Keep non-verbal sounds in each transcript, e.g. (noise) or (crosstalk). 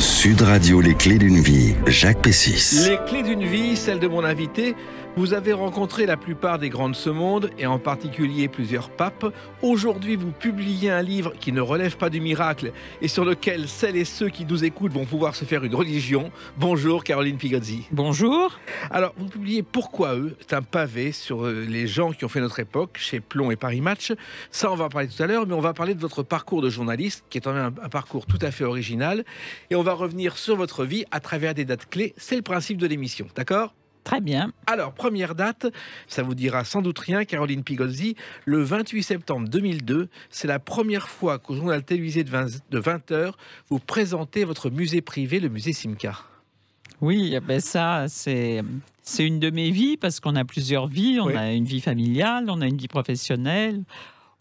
Sud Radio, les clés d'une vie, Jacques Pessis. Les clés d'une vie, celle de mon invité. Vous avez rencontré la plupart des grands de ce monde, et en particulier plusieurs papes. Aujourd'hui, vous publiez un livre qui ne relève pas du miracle et sur lequel celles et ceux qui nous écoutent vont pouvoir se faire une religion. Bonjour Caroline Pigozzi. Bonjour. Alors, vous publiez Pourquoi eux C'est un pavé sur euh, les gens qui ont fait notre époque chez Plomb et Paris Match. Ça, on va en parler tout à l'heure, mais on va parler de votre parcours de journaliste, qui est même un parcours tout à fait original. Et on va revenir sur votre vie à travers des dates clés. C'est le principe de l'émission, d'accord Très bien. Alors, première date, ça vous dira sans doute rien, Caroline Pigozzi, le 28 septembre 2002, c'est la première fois qu'au journal télévisé de 20h, vous présentez votre musée privé, le musée Simca. Oui, eh ben ça, c'est c'est une de mes vies parce qu'on a plusieurs vies. On a une vie familiale, on a une vie professionnelle,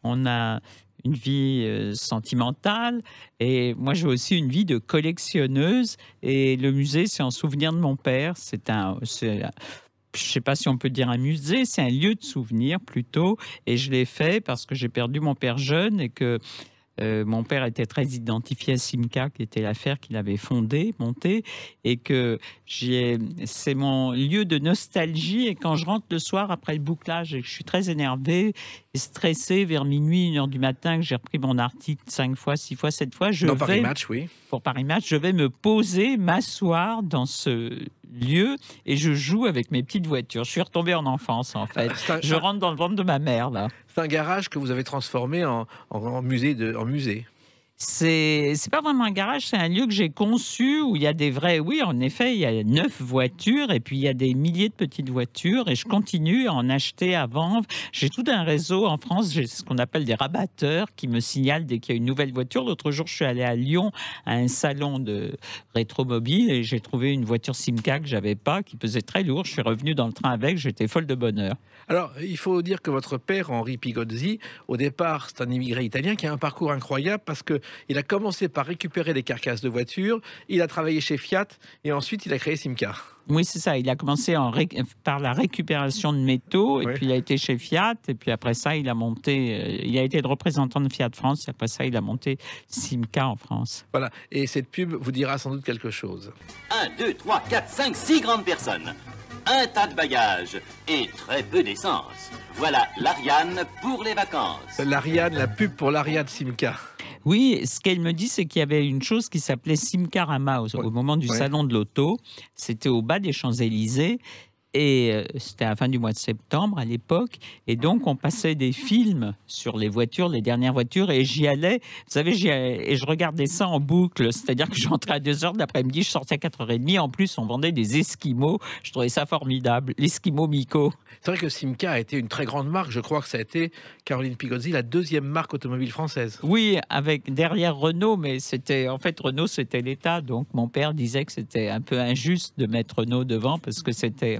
on a une vie euh, sentimentale et moi j'ai aussi une vie de collectionneuse et le musée c'est un souvenir de mon père. C'est un, je sais pas si on peut dire un musée, c'est un lieu de souvenir plutôt et je l'ai fait parce que j'ai perdu mon père jeune et que euh, mon père était très identifié à Simca, qui était l'affaire qu'il avait fondée, montée, et que c'est mon lieu de nostalgie. Et quand je rentre le soir après le bouclage je suis très énervé, et stressé vers minuit, une heure du matin, que j'ai repris mon article cinq fois, six fois, sept fois, je Paris Match, oui. pour Paris Match, je vais me poser, m'asseoir dans ce lieu et je joue avec mes petites voitures. Je suis retombé en enfance en fait. je rentre dans le ventre de ma mère là. C'est un garage que vous avez transformé en musée. De, en musée c'est pas vraiment un garage, c'est un lieu que j'ai conçu où il y a des vrais. Oui, en effet, il y a neuf voitures et puis il y a des milliers de petites voitures et je continue à en acheter à vendre. J'ai tout un réseau en France, j'ai ce qu'on appelle des rabatteurs qui me signalent dès qu'il y a une nouvelle voiture. L'autre jour, je suis allé à Lyon à un salon de rétromobile et j'ai trouvé une voiture Simca que j'avais pas, qui pesait très lourd. Je suis revenu dans le train avec, j'étais folle de bonheur. Alors, il faut dire que votre père, Henri Pigozzi, au départ, c'est un immigré italien qui a un parcours incroyable parce que il a commencé par récupérer des carcasses de voitures, il a travaillé chez Fiat et ensuite il a créé Simcar. Oui, c'est ça. Il a commencé par la récupération de métaux, et puis il a été chez Fiat, et puis après ça, il a monté. Euh, il a été le représentant de Fiat France, et après ça, il a monté Simca en France. Voilà. Et cette pub vous dira sans doute quelque chose. 1, 2, 3, 4, 5, 6 grandes personnes un tas de bagages et très peu d'essence. Voilà l'Ariane pour les vacances. L'Ariane, la pub pour l'Ariane Simca. Oui, ce qu'elle me dit, c'est qu'il y avait une chose qui s'appelait Simcarama au, au moment du salon de l'auto. C'était au bas des Champs-Élysées et euh, c'était à la fin du mois de septembre à l'époque. Et donc, on passait des films sur les voitures, les dernières voitures. Et j'y allais, vous savez, et je regardais ça en boucle. C'est-à-dire que j'entrais à 2h de l'après-midi, je sortais à 4h30. En plus, on vendait des Esquimaux. Je trouvais ça formidable. l'Eskimo Miko. C'est vrai que Simca a été une très grande marque. Je crois que ça a été, Caroline Pigozzi, la deuxième marque automobile française. Oui, avec derrière Renault. Mais c'était, en fait, Renault, c'était l'État. Donc, mon père disait que c'était un peu injuste de mettre Renault devant parce que c'était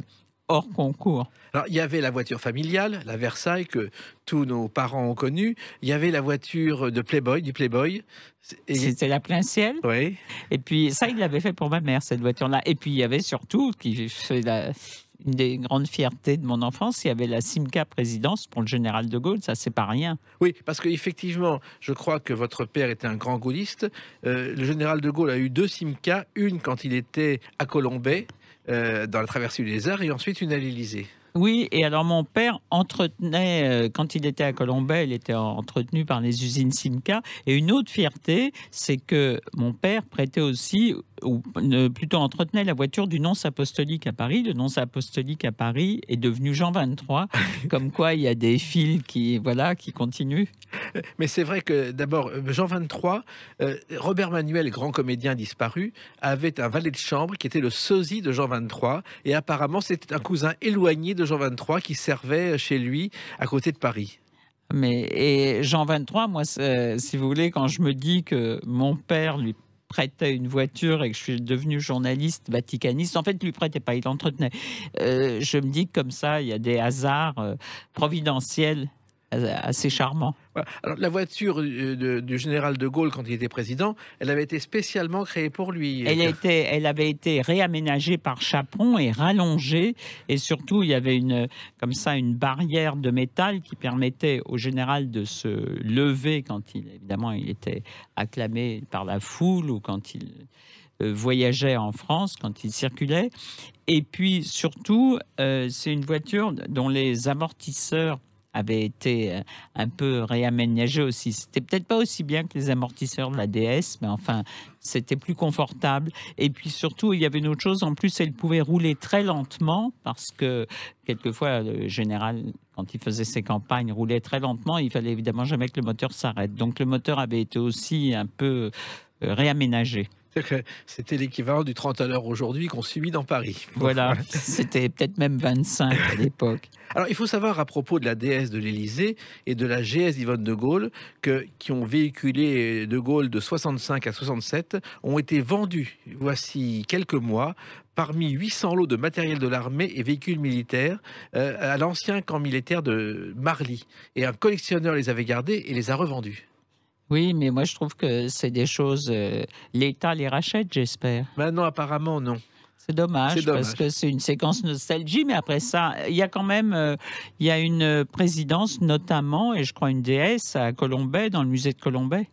hors concours. Alors, il y avait la voiture familiale, la Versailles, que tous nos parents ont connue. Il y avait la voiture de Playboy, du Playboy. Et... C'était la plein ciel. Oui. Et puis, ça, il l'avait fait pour ma mère, cette voiture-là. Et puis, il y avait surtout, qui fait la, une des grandes fiertés de mon enfance, il y avait la Simca présidence pour le général de Gaulle, ça c'est pas rien. Oui, parce qu'effectivement, je crois que votre père était un grand gaulliste. Euh, le général de Gaulle a eu deux Simca, une quand il était à Colombay, euh, dans la traversée du Lézard et ensuite une à l'Elysée. Oui, et alors mon père entretenait, euh, quand il était à Colombay, il était entretenu par les usines Simca. Et une autre fierté, c'est que mon père prêtait aussi, ou plutôt entretenait la voiture du nonce apostolique à Paris. Le nonce apostolique à Paris est devenu Jean 23, (laughs) comme quoi il y a des fils qui, voilà, qui continuent. Mais c'est vrai que d'abord, euh, Jean 23, euh, Robert Manuel, grand comédien disparu, avait un valet de chambre qui était le sosie de Jean 23. Et apparemment, c'était un cousin éloigné de Jean 23 qui servait chez lui à côté de Paris. Mais et Jean 23, moi, si vous voulez, quand je me dis que mon père lui prêtait une voiture et que je suis devenu journaliste vaticaniste, en fait, il lui prêtait pas, il l'entretenait. Euh, je me dis que comme ça, il y a des hasards euh, providentiels assez charmant. la voiture euh, du, général de Gaulle, quand il était président, elle avait été spécialement créée pour lui. Elle, était, elle avait été réaménagée par Chapon et rallongée. Et surtout, il y avait une, comme ça une barrière de métal qui permettait au général de se lever quand il, évidemment, il était acclamé par la foule ou quand il euh, voyageait en France quand il circulait. Et puis surtout, euh, c'est une voiture dont les amortisseurs avait été euh, un peu réaménagé aussi. C'était peut-être pas aussi bien que les amortisseurs de la DS, mais enfin, c'était plus confortable. Et puis surtout, il y avait une autre chose, en plus, elle pouvait rouler très lentement parce que quelquefois, le général, quand il faisait ses campagnes, roulait très lentement. Il fallait évidemment jamais que le moteur s'arrête. Donc le moteur avait été aussi un peu euh, réaménagé. C'était l'équivalent du 30 à l'heure aujourd'hui qu'on subit dans Paris. Voilà, (laughs) c'était peut-être même 25 à l'époque. Alors il faut savoir à propos de la déesse de l'Elysée et de la GS Yvonne de Gaulle, que, qui ont véhiculé euh, de Gaulle de 65 à 67, ont été vendus, voici quelques mois, parmi 800 lots de matériel de l'armée et véhicules militaires euh, à l'ancien camp militaire de Marly. Et un collectionneur les avait gardés et les a revendus. Oui, mais moi je trouve que c'est des choses. Euh, L'État les rachète, j'espère. Bah non, apparemment, non. C'est dommage, parce que c'est une séquence nostalgie, mais après ça, il y a quand même euh, il y a une euh, présidence, notamment, et je crois une déesse à Colombay, dans le musée de Colombay.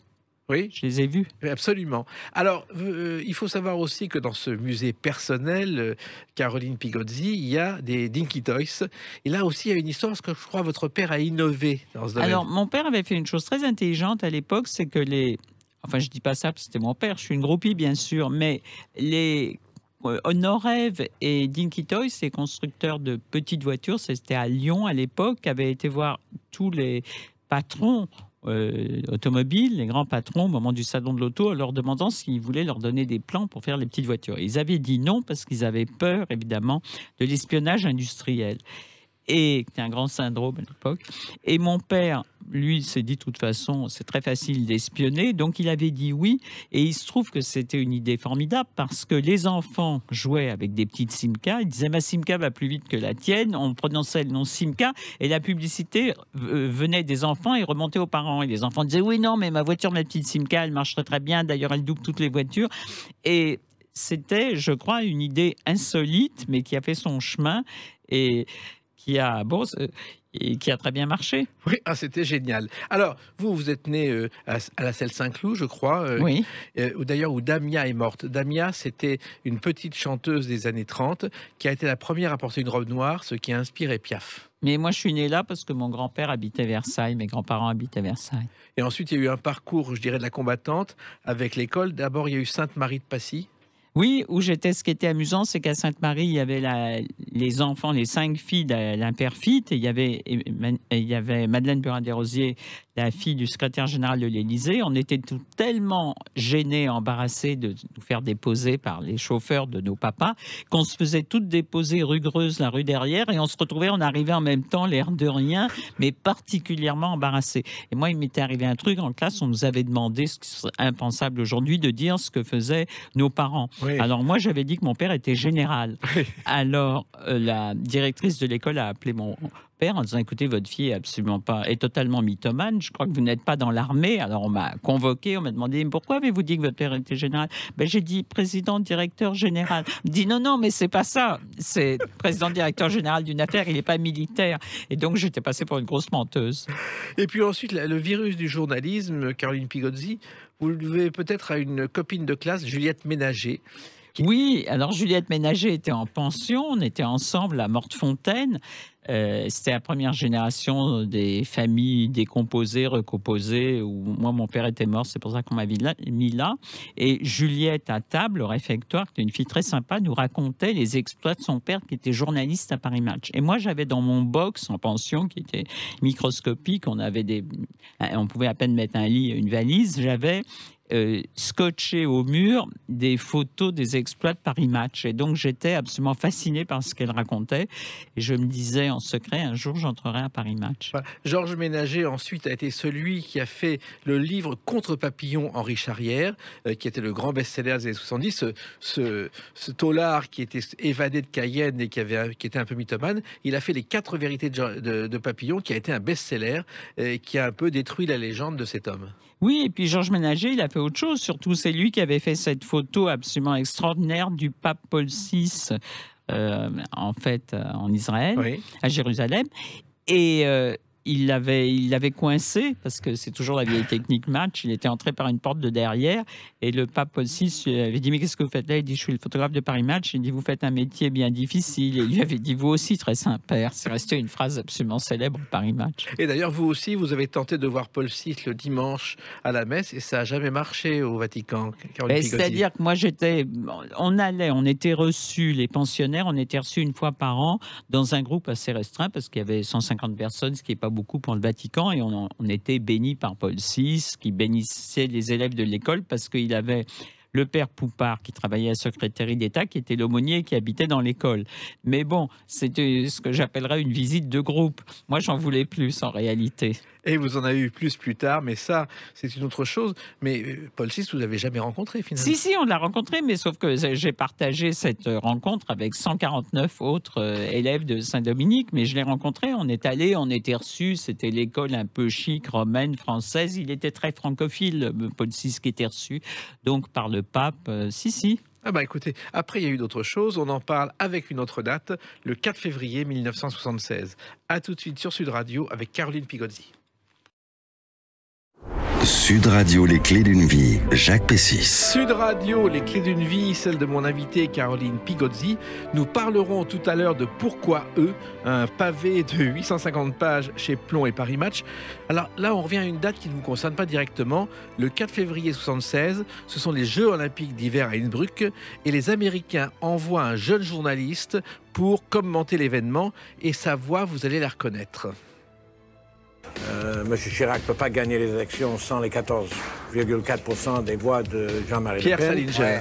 Oui. Je les ai vus. Absolument. Alors, euh, il faut savoir aussi que dans ce musée personnel, euh, Caroline Pigozzi, il y a des Dinky Toys. Et là aussi, il y a une histoire, parce que je crois que votre père a innové dans ce domaine. Alors, mon père avait fait une chose très intelligente à l'époque, c'est que les... Enfin, je dis pas ça, c'était mon père, je suis une groupie, bien sûr, mais les euh, Honorev et Dinky Toys, ces constructeurs de petites voitures, c'était à Lyon à l'époque, avaient été voir tous les patrons euh, automobiles, les grands patrons, au moment du salon de l'auto, en leur demandant s'ils voulaient leur donner des plans pour faire les petites voitures. Ils avaient dit non parce qu'ils avaient peur, évidemment, de l'espionnage industriel et qui un grand syndrome à l'époque. Et mon père, lui, s'est dit de toute façon, c'est très facile d'espionner, donc il avait dit oui. Et il se trouve que c'était une idée formidable parce que les enfants jouaient avec des petites Simca. Ils disaient ma Simca va plus vite que la tienne. On prononçait le nom Simca et la publicité euh, venait des enfants et remontait aux parents. Et les enfants disaient oui, non, mais ma voiture, ma petite Simca, elle marche très très bien. D'ailleurs, elle double toutes les voitures. Et c'était, je crois, une idée insolite, mais qui a fait son chemin. Et qui a, euh, et qui a très bien marché. Oui, ah, c'était génial. Alors, vous, vous êtes né euh, à, la Selle Saint-Cloud, je crois. Euh, oui. Euh, D'ailleurs, où Damia est morte. Damia, c'était une petite chanteuse des années 30 qui a été la première à porter une robe noire, ce qui a inspiré Piaf. Mais moi, je suis né là parce que mon grand-père habitait Versailles, mes grands-parents habitaient Versailles. Et ensuite, il y a eu un parcours, je dirais, de la combattante avec l'école. D'abord, il y a eu Sainte-Marie de Passy, oui, où j'étais, ce qui était amusant, c'est qu'à Sainte-Marie, il y avait la, les enfants, les cinq filles de l'imperfite. il y avait, il y avait Madeleine Burin-Desrosiers la fille du secrétaire général de l'Élysée, on était tout tellement gênés, embarrassés de nous faire déposer par les chauffeurs de nos papas, qu'on se faisait toutes déposer rue la rue derrière, et on se retrouvait, on arrivait en même temps, l'air de rien, mais particulièrement embarrassés. Et moi, il m'était arrivé un truc en classe, on nous avait demandé, ce qui serait impensable aujourd'hui, de dire ce que faisaient nos parents. Alors moi, j'avais dit que mon père était général. Alors euh, la directrice de l'école a appelé mon, père en disant écoutez, votre fille est absolument pas, est totalement mythomane. Je crois que vous n'êtes pas dans l'armée. Alors on m'a convoqué, on m'a demandé pourquoi avez-vous dit que votre père était général ben, j'ai dit président directeur général. Dis dit non non mais c'est pas ça. C'est président directeur général d'une affaire. Il n'est pas militaire. Et donc j'étais passé pour une grosse menteuse. Et puis ensuite le virus du journalisme, Caroline Pigozzi. Vous le devez peut-être à une copine de classe, Juliette Ménager, oui, alors Juliette Ménager était en pension, on était ensemble à Mortefontaine. Euh, c'était la première génération des familles décomposées, recomposées. Où, moi, mon père était mort, c'est pour ça qu'on m'a mis là. Et Juliette, à table, au réfectoire, qui est une fille très sympa, nous racontait les exploits de son père, qui était journaliste à Paris Match. Et moi, j'avais dans mon box en pension, qui était microscopique, on avait des, on pouvait à peine mettre un lit et une valise. J'avais euh, scotché au mur des photos des exploits de Paris Match. Et donc j'étais absolument fasciné par ce qu'elle racontait. Et je me disais en secret, un jour j'entrerai à Paris Match. Georges Ménager ensuite a été celui qui a fait le livre Contre Papillon Henri Charrière, euh, qui était le grand best-seller des années 70. Ce, ce, qui était évadé de Cayenne et qui, avait, qui était un peu mythomane, il a fait Les Quatre Vérités de, de Papillon, qui a été un best-seller et euh, qui a un peu détruit la légende de cet homme. Oui, et puis Georges Ménager, il a fait autre chose. Surtout, c'est lui qui avait fait cette photo absolument extraordinaire du pape Paul VI, euh, en fait, euh, en Israël, à Jérusalem. Et euh, il l'avait il avait coincé, parce que c'est toujours la vieille technique match, il était entré par une porte de derrière, et le pape Paul VI avait dit, mais qu'est-ce que vous faites là Il dit, je suis le photographe de Paris Match, il dit, vous faites un métier bien difficile, et il lui avait dit, vous aussi, très sympa, c'est resté une phrase absolument célèbre, Paris Match. Et d'ailleurs, vous aussi, vous avez tenté de voir Paul VI le dimanche à la messe, et ça n'a jamais marché au Vatican. C'est-à-dire que moi, j'étais, on allait, on était reçus, les pensionnaires, on était reçus une fois par an dans un groupe assez restreint, parce qu'il y avait 150 personnes, ce qui n'est pas beaucoup pour le Vatican et on, était béni par Paul VI qui bénissait les élèves de l'école parce qu'il avait le père Poupard qui travaillait à la secrétaire d'État, qui était l'aumônier qui habitait dans l'école. Mais bon, c'était ce que j'appellerais une visite de groupe. Moi, j'en voulais plus en réalité et vous en avez eu plus plus tard, mais ça, c'est une autre chose. Mais euh, Paul VI, vous l'avez jamais rencontré finalement. Si, si, on l'a rencontré, mais sauf que j'ai partagé cette euh, rencontre avec 149 autres euh, élèves de Saint-Dominique, mais je l'ai rencontré, on est allé, on était reçu, c'était l'école un peu chic, romaine, française, il était très francophile, Paul VI qui était reçu, donc par le pape, si, si. Ah bah écoutez, après il y a eu d'autres choses, on en parle avec une autre date, le 4 février 1976. À tout de suite sur Sud Radio avec Caroline Pigozzi. Sud Radio, les clés d'une vie, Jacques Pessis. Sud Radio, les clés d'une vie, celle de mon invité Caroline Pigozzi. Nous parlerons tout à l'heure de Pourquoi eux, un pavé de 850 (laughs) pages chez Plomb et Paris Match. Alors là, on revient à une date qui ne vous concerne pas directement. Le 4 février 76, ce sont les Jeux Olympiques d'hiver à Innsbruck et les Américains envoient un jeune journaliste pour commenter l'événement et sa voix, vous allez la reconnaître. Euh, Monsieur Chirac ne peut pas gagner les élections sans les 14,4% des voix de Jean-Marie Le Pen. Pierre Salinger.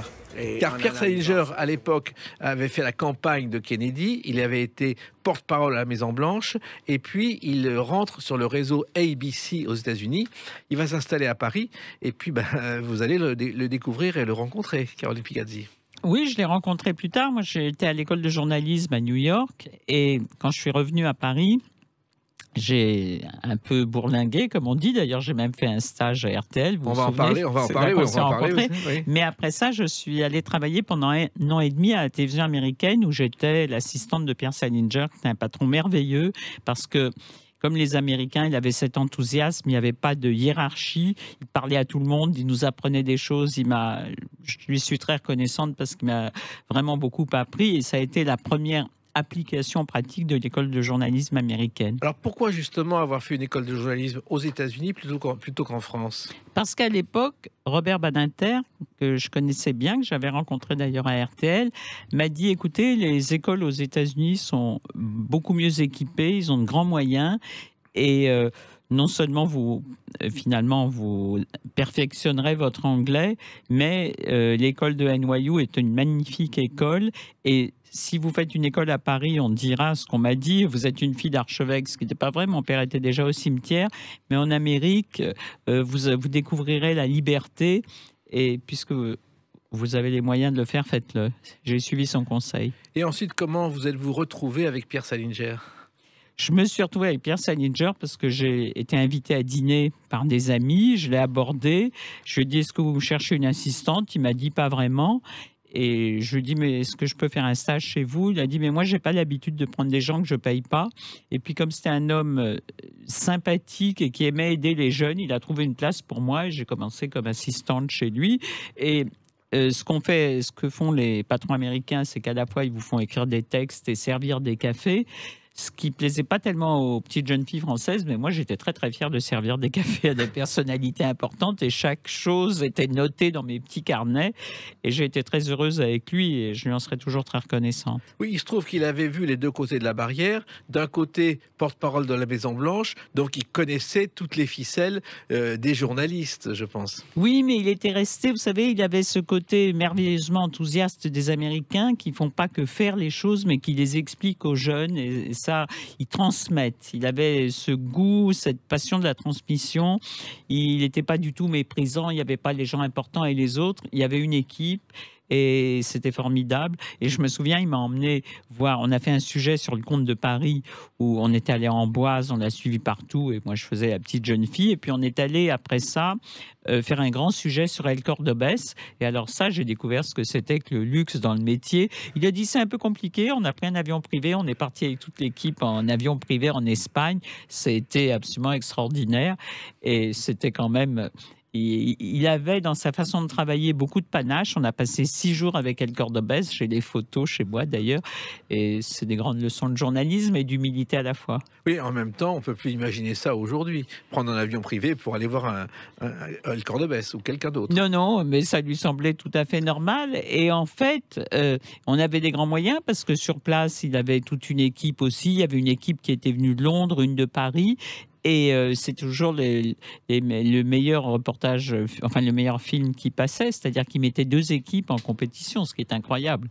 Car Pierre Salinger, à l'époque, avait fait la campagne de Kennedy. Il avait été porte-parole à la Maison-Blanche. Et puis, il rentre sur le réseau ABC aux États-Unis. Il va s'installer à Paris. Et puis, ben, (laughs) vous allez le, découvrir et le rencontrer, Caroline Picazzi. Oui, je l'ai rencontré plus tard. Moi, j'ai été à l'école de journalisme à New York. Et quand je suis revenu à Paris, j'ai un peu bourlingué, comme on dit. D'ailleurs, j'ai même fait un stage à RTL. on, va parler, on va en parler, on Mais après ça, je suis allée travailler pendant un an et demi à la télévision américaine où j'étais l'assistante de Pierre Salinger, qui est un patron merveilleux parce que comme les Américains, il avait cet enthousiasme, il n'y avait pas de hiérarchie, il parlait à tout le monde, il nous apprenait des choses, il m'a, je lui suis très reconnaissante parce qu'il m'a vraiment beaucoup appris et ça a été la première application pratique de l'école de journalisme américaine. Alors pourquoi justement avoir fait une école de journalisme aux États-Unis plutôt qu'en, France Parce qu'à l'époque, Robert Badinter, que je connaissais bien, que j'avais rencontré d'ailleurs à RTL, m'a dit écoutez, les écoles aux États-Unis sont beaucoup mieux équipées, ils ont de grands moyens et euh, non seulement vous euh, finalement vous perfectionnerez votre anglais, mais euh, l'école de NYU est une magnifique école et si vous faites une école à Paris, on dira ce qu'on m'a dit, vous êtes une fille d'archevêque, ce qui n'était pas vrai, mon père était déjà au cimetière, mais en Amérique, euh, vous, euh, vous découvrirez la liberté, et puisque vous avez les moyens de le faire, faites-le. J'ai suivi son conseil. Et ensuite, comment vous êtes-vous retrouvé avec Pierre Salinger je me suis retrouvé avec Pierre Salinger parce que j'ai été invité à dîner par des amis. Je l'ai abordé. Je lui ai dit Est-ce que vous cherchez une assistante Il m'a dit Pas vraiment. Et je lui dis, mais est-ce que je peux faire un stage chez vous Il a dit, mais moi, j'ai pas l'habitude de prendre des gens que je paye pas. Et puis, comme c'était un homme euh, sympathique et qui aimait aider les jeunes, il a trouvé une place pour moi j'ai commencé comme assistante chez lui. Et euh, ce qu'on fait, ce que font les patrons américains, c'est qu'à la fois, ils vous font écrire des textes et servir des cafés ce qui plaisait pas tellement aux petites jeunes filles françaises, mais moi j'étais très très fière de servir des (laughs) cafés à des personnalités importantes et chaque chose était notée dans mes petits carnets et j'ai été très heureuse avec lui et je lui en serai toujours très reconnaissante. Oui, il se trouve qu'il avait vu les deux côtés de la barrière, d'un côté porte-parole de la Maison Blanche, donc il connaissait toutes les ficelles euh, des journalistes, je pense. Oui, mais il était resté, vous savez, il avait ce côté merveilleusement enthousiaste des Américains qui font pas que faire les choses mais qui les expliquent aux jeunes et ils transmettent. Il avait ce goût, cette passion de la transmission. Il n'était pas du tout méprisant. Il n'y avait pas les gens importants et les autres. Il y avait une équipe et c'était formidable. Et je me souviens, il m'a emmené voir, on a fait un sujet sur le comte de Paris où on est allé en Boise, on l'a suivi partout et moi je faisais la petite jeune fille. Et puis on est allé après ça euh, faire un grand sujet sur El Cordobès. Et alors ça, j'ai découvert ce que c'était que le luxe dans le métier. Il a dit c'est un peu compliqué, on a pris un avion privé, on est parti avec toute l'équipe en avion privé en Espagne. C'était absolument extraordinaire et c'était quand même il, avait dans sa façon de travailler beaucoup de panache. On a passé six jours avec El Cordobès. J'ai des photos chez moi d'ailleurs. Et c'est des grandes leçons de journalisme et d'humilité à la fois. Oui, en même temps, on peut plus imaginer ça aujourd'hui. Prendre un avion privé pour aller voir un, El Cordobès ou quelqu'un d'autre. Non, non, mais ça lui semblait tout à fait normal. Et en fait, euh, on avait des grands moyens parce que sur place, il avait toute une équipe aussi. Il y avait une équipe qui était venue de Londres, une de Paris. Et euh, c'est toujours les, le meilleur reportage, euh, enfin le meilleur film qui passait, c'est-à-dire qu'il mettait deux équipes en compétition, ce qui est incroyable.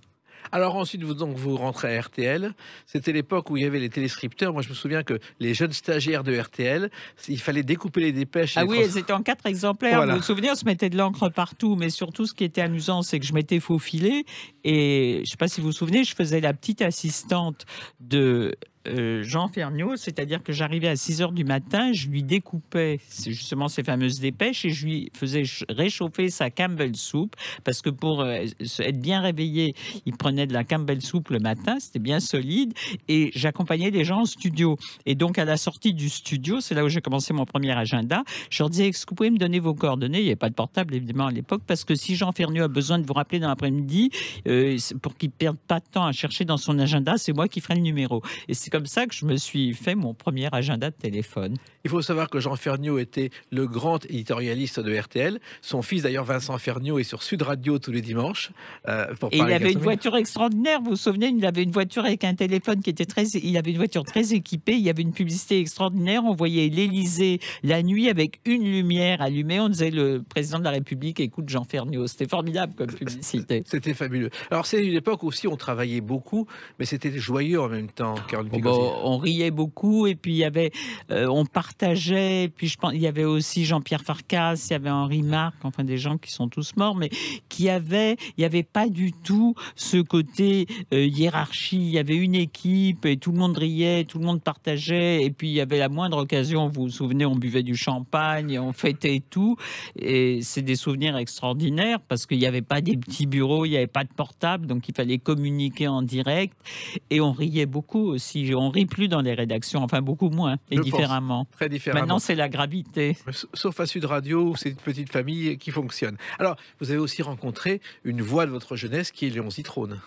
Alors ensuite, vous, donc, vous rentrez à RTL. C'était l'époque où il y avait les téléscripteurs. Moi, je me souviens que les jeunes stagiaires de RTL, il fallait découper les dépêches. Ah oui, elles étaient en quatre exemplaires. Vous vous souvenez, on se mettait de l'encre partout. Mais surtout, ce qui était amusant, c'est que je m'étais faufilée. Et je ne sais pas si vous vous souvenez, je faisais la petite assistante de euh, Jean Ferniaud, c'est-à-dire que j'arrivais à 6 heures du matin, je lui découpais justement ces fameuses dépêches et je lui faisais réchauffer sa Campbell Soup parce que pour euh, être bien réveillé, il prenait de la Campbell Soup le matin, c'était bien solide et j'accompagnais les gens en studio. Et donc à la sortie du studio, c'est là où j'ai commencé mon premier agenda, je leur disais est-ce que vous pouvez me donner vos coordonnées Il n'y avait pas de portable évidemment à l'époque parce que si Jean Ferniaud a besoin de vous rappeler dans l'après-midi euh, pour qu'il perde pas de temps à chercher dans son agenda, c'est moi qui ferai le numéro. Et c'est comme ça que je me suis fait mon premier agenda de téléphone. Il faut savoir que Jean Ferniaud était le grand éditorialiste de RTL. Son fils, d'ailleurs, Vincent Ferniaud, est sur Sud Radio tous les dimanches. Euh, il avait une voiture extraordinaire. Vous vous souvenez, il avait une voiture avec un téléphone qui était très. Il avait une voiture très équipée. Il y avait une publicité extraordinaire. On voyait l'Élysée la nuit avec une lumière allumée. On disait le président de la République écoute Jean Ferniaud. C'était formidable comme publicité. C'était fabuleux. Alors, c'est une époque aussi, où on travaillait beaucoup, mais c'était joyeux en même temps. Car on riait beaucoup et puis il y avait, euh, on partageait. puis je pense, il y avait aussi Jean-Pierre Farkas, il y avait Henri Marc, enfin des gens qui sont tous morts, mais qui avaient, il n'y avait pas du tout ce côté euh, hiérarchie. Il y avait une équipe et tout le monde riait, tout le monde partageait. Et puis il y avait la moindre occasion, vous vous souvenez, on buvait du champagne, on fêtait tout. Et c'est des souvenirs extraordinaires parce qu'il n'y avait pas des petits bureaux, il n'y avait pas de portable, donc il fallait communiquer en direct. Et on riait beaucoup aussi. On rit plus dans les rédactions, enfin beaucoup moins hein, et différemment. très Maintenant, c'est la gravité. Sauf à Sud Radio, c'est une petite famille qui fonctionne. Alors, vous avez aussi rencontré une voix de votre jeunesse qui est Léon Zitrone.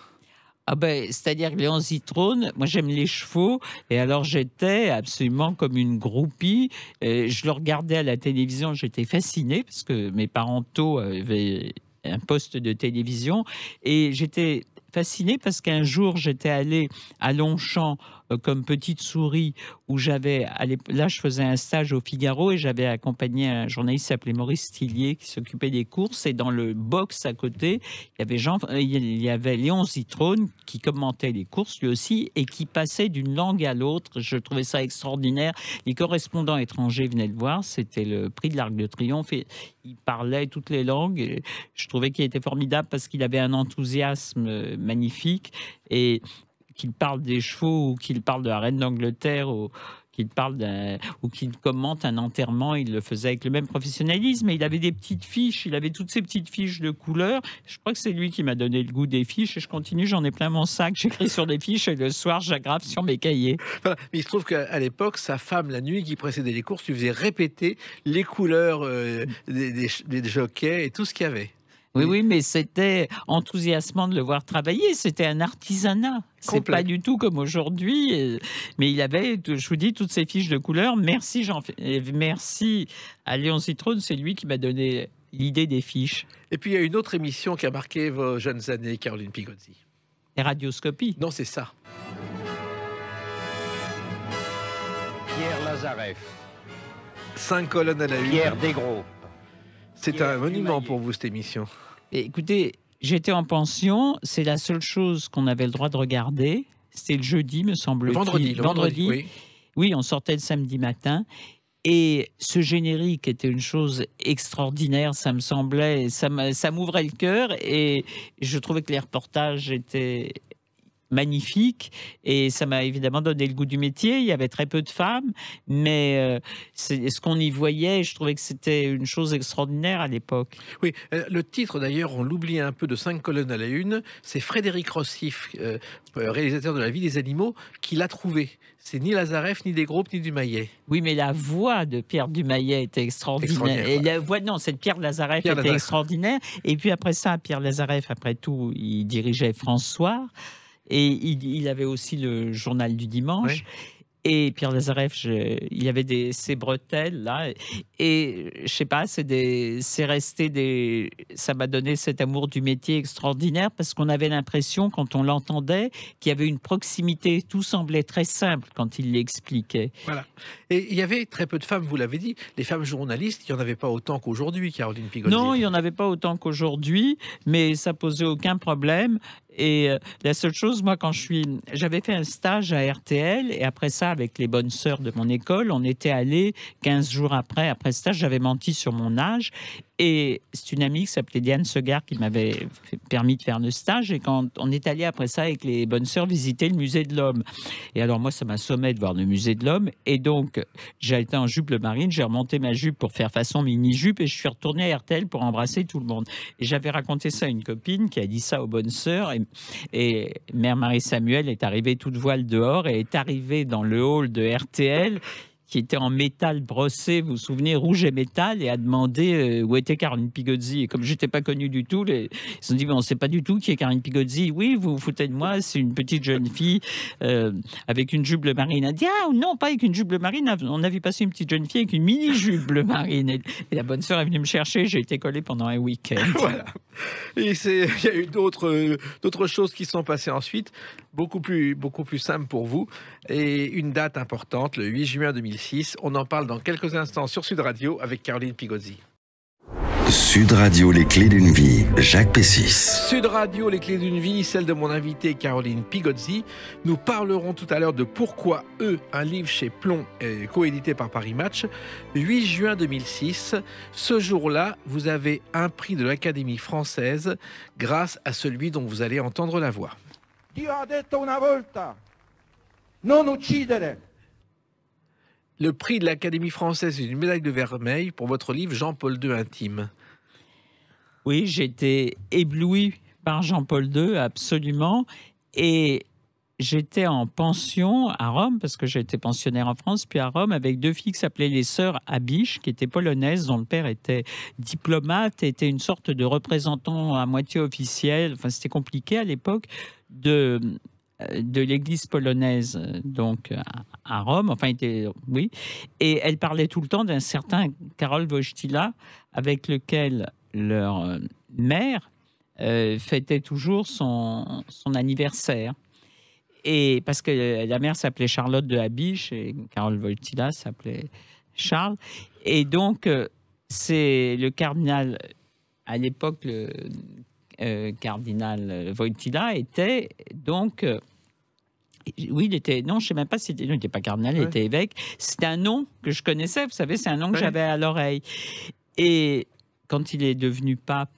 Ah ben, c'est-à-dire Léon Zitrone, moi j'aime les chevaux, et alors j'étais absolument comme une groupie. je le regardais à la télévision, j'étais fasciné parce que mes parents avaient un poste de télévision, et j'étais fasciné parce qu'un jour j'étais allé à Longchamp euh, comme petite souris où j'avais, là, je faisais un stage au Figaro et j'avais accompagné un journaliste qui s'appelait Maurice Tillier qui s'occupait des courses. Et dans le box à côté, il y avait, Jean, euh, il y avait Léon Zitrone qui commentait les courses lui aussi et qui passait d'une langue à l'autre. Je trouvais ça extraordinaire. Les correspondants étrangers venaient le voir. C'était le prix de l'Arc de Triomphe. Et il parlait toutes les langues. Et je trouvais qu'il était formidable parce qu'il avait un enthousiasme euh, magnifique. Et qu'il parle des chevaux ou qu'il parle de la reine d'Angleterre ou qu'il parle ou qu'il commente un enterrement, il le faisait avec le même professionnalisme. Et il avait des petites fiches, il avait toutes ces petites fiches de couleurs. Je crois que c'est lui qui m'a donné le goût des fiches et je continue, j'en ai plein mon sac. J'écris sur des fiches et le soir, j'aggrave sur mes cahiers. Mais il se trouve qu'à l'époque, sa femme, la nuit qui précédait les courses, lui faisais répéter les couleurs euh, des jockeys et tout ce qu'il y avait. Oui, oui, mais c'était enthousiasmant de le voir travailler. C'était un artisanat. C'est pas du tout comme aujourd'hui. Euh, mais il avait, je vous dis, toutes ces fiches de couleurs. Merci, Jean. Merci à Léon Citrone. C'est lui qui m'a donné l'idée des fiches. Et puis, il y a une autre émission qui a marqué vos jeunes années, Caroline Pigozzi. Les radioscopies. Non, c'est ça. Pierre Lazareff. Cinq colonnes à la une. Pierre Desgros. C'est un monument pour vous, cette émission. Écoutez, j'étais en pension, c'est la seule chose qu'on avait le droit de regarder. C'était le jeudi, me semble-t-il. Vendredi, le vendredi. oui. on sortait le samedi matin. Et ce générique était une chose extraordinaire, ça me semblait, ça m'ouvrait le cœur et je trouvais que les reportages étaient magnifique et ça m'a évidemment donné le goût du métier. Il y avait très peu de femmes, mais euh, ce qu'on y voyait, je trouvais que c'était une chose extraordinaire à l'époque. Oui, euh, le titre d'ailleurs, on l'oublie un peu de cinq colonnes à la une, c'est Frédéric Rossif, euh, réalisateur de La vie des animaux, qui l'a trouvé. C'est ni Lazareff, ni des groupes ni Dumayet. Oui mais la voix de Pierre Dumayet était extraordinaire. et la voix, non, c'est Pierre Lazareff était extraordinaire. Et puis après ça, Pierre Lazareff, après tout, il dirigeait François. Et il, avait aussi le journal du dimanche. Et Pierre Lazareff, il y avait des, ces bretelles là, et je sais pas, c'est des, c'est resté des, ça m'a donné cet amour du métier extraordinaire parce qu'on avait l'impression quand on l'entendait qu'il y avait une proximité. Tout semblait très simple quand il l'expliquait. Voilà. Et il y avait très peu de femmes, vous l'avez dit, les femmes journalistes, il n'y en avait pas autant qu'aujourd'hui, Caroline Pigot. Non, il n'y en avait pas autant qu'aujourd'hui, mais ça posait aucun problème. Et euh, la seule chose, moi, quand je suis, j'avais fait un stage à RTL et après ça, avec les bonnes sœurs de mon école, on était allés 15 jours après, après stage, j'avais menti sur mon âge et c'est une amie qui s'appelait Diane Segar qui m'avait permis de faire le stage. Et quand on est allé après ça avec les bonnes sœurs visiter le musée de l'homme. Et alors moi, ça m'a m'assommait de voir le musée de l'homme. Et donc, j'ai été en jupe le marine, j'ai remonté ma jupe pour faire façon mini-jupe et je suis retourné à RTL pour embrasser tout le monde. Et j'avais raconté ça à une copine qui a dit ça aux bonnes sœurs. Et, et Mère Marie Samuel est arrivée toute voile dehors et est arrivée dans le hall de RTL qui était en métal brossé, vous vous souvenez, rouge et métal, et a demandé euh, où était Karine Pigozzi. Et comme je n'étais pas connu du tout, les... ils se sont dit, mais on ne sait pas du tout qui est Karine Pigozzi. Oui, vous vous foutez de moi, c'est une petite jeune fille euh, avec une jupe bleu marine. Elle a ah non, pas avec une jupe bleu marine, on avait passé une petite jeune fille avec une mini-jupe bleu marine. Et, la bonne sœur est venue me chercher, j'ai été collé pendant un week-end. (laughs) voilà. Et il y a eu d'autres euh, choses qui sont passées ensuite beaucoup plus, beaucoup plus simple pour vous. Et une date importante, le 8 juin 2006. On en parle dans quelques instants sur Sud Radio avec Caroline Pigozzi. Sud Radio, les clés d'une vie, Jacques Pessis. Sud Radio, les clés d'une vie, celle de mon invité Caroline Pigozzi. Nous parlerons tout à l'heure de Pourquoi eux, un livre chez Plomb, coédité par Paris Match, 8 juin 2006. Ce jour-là, vous avez un prix de l'Académie française grâce à celui dont vous allez entendre la voix volta, non uccidere. Le prix de l'Académie française est une médaille de vermeil pour votre livre Jean-Paul II intime. Oui, j'étais ébloui par Jean-Paul II, absolument. Et j'étais en pension à Rome, parce que j'étais pensionnaire en France, puis à Rome, avec deux filles qui s'appelaient les sœurs Abiche, qui étaient polonaises, dont le père était diplomate, était une sorte de représentant à moitié officiel. Enfin, c'était compliqué à l'époque de, euh, de l'église polonaise euh, donc euh, à Rome, enfin était, oui, et elle parlait tout le temps d'un certain Karol Wojtyla avec lequel leur mère fêtait toujours son, son anniversaire. Et parce que la mère s'appelait Charlotte de Habiche et Karol Wojtyla s'appelait Charles. Et donc, c'est le cardinal, à l'époque, le euh, cardinal euh, Wojtyla, était donc. Euh, oui, il était. Non, je ne sais même pas si. Non, il n'était pas cardinal, il était évêque. C'est un nom que je connaissais, vous savez, c'est un nom que j'avais à l'oreille. Et quand il est devenu pape,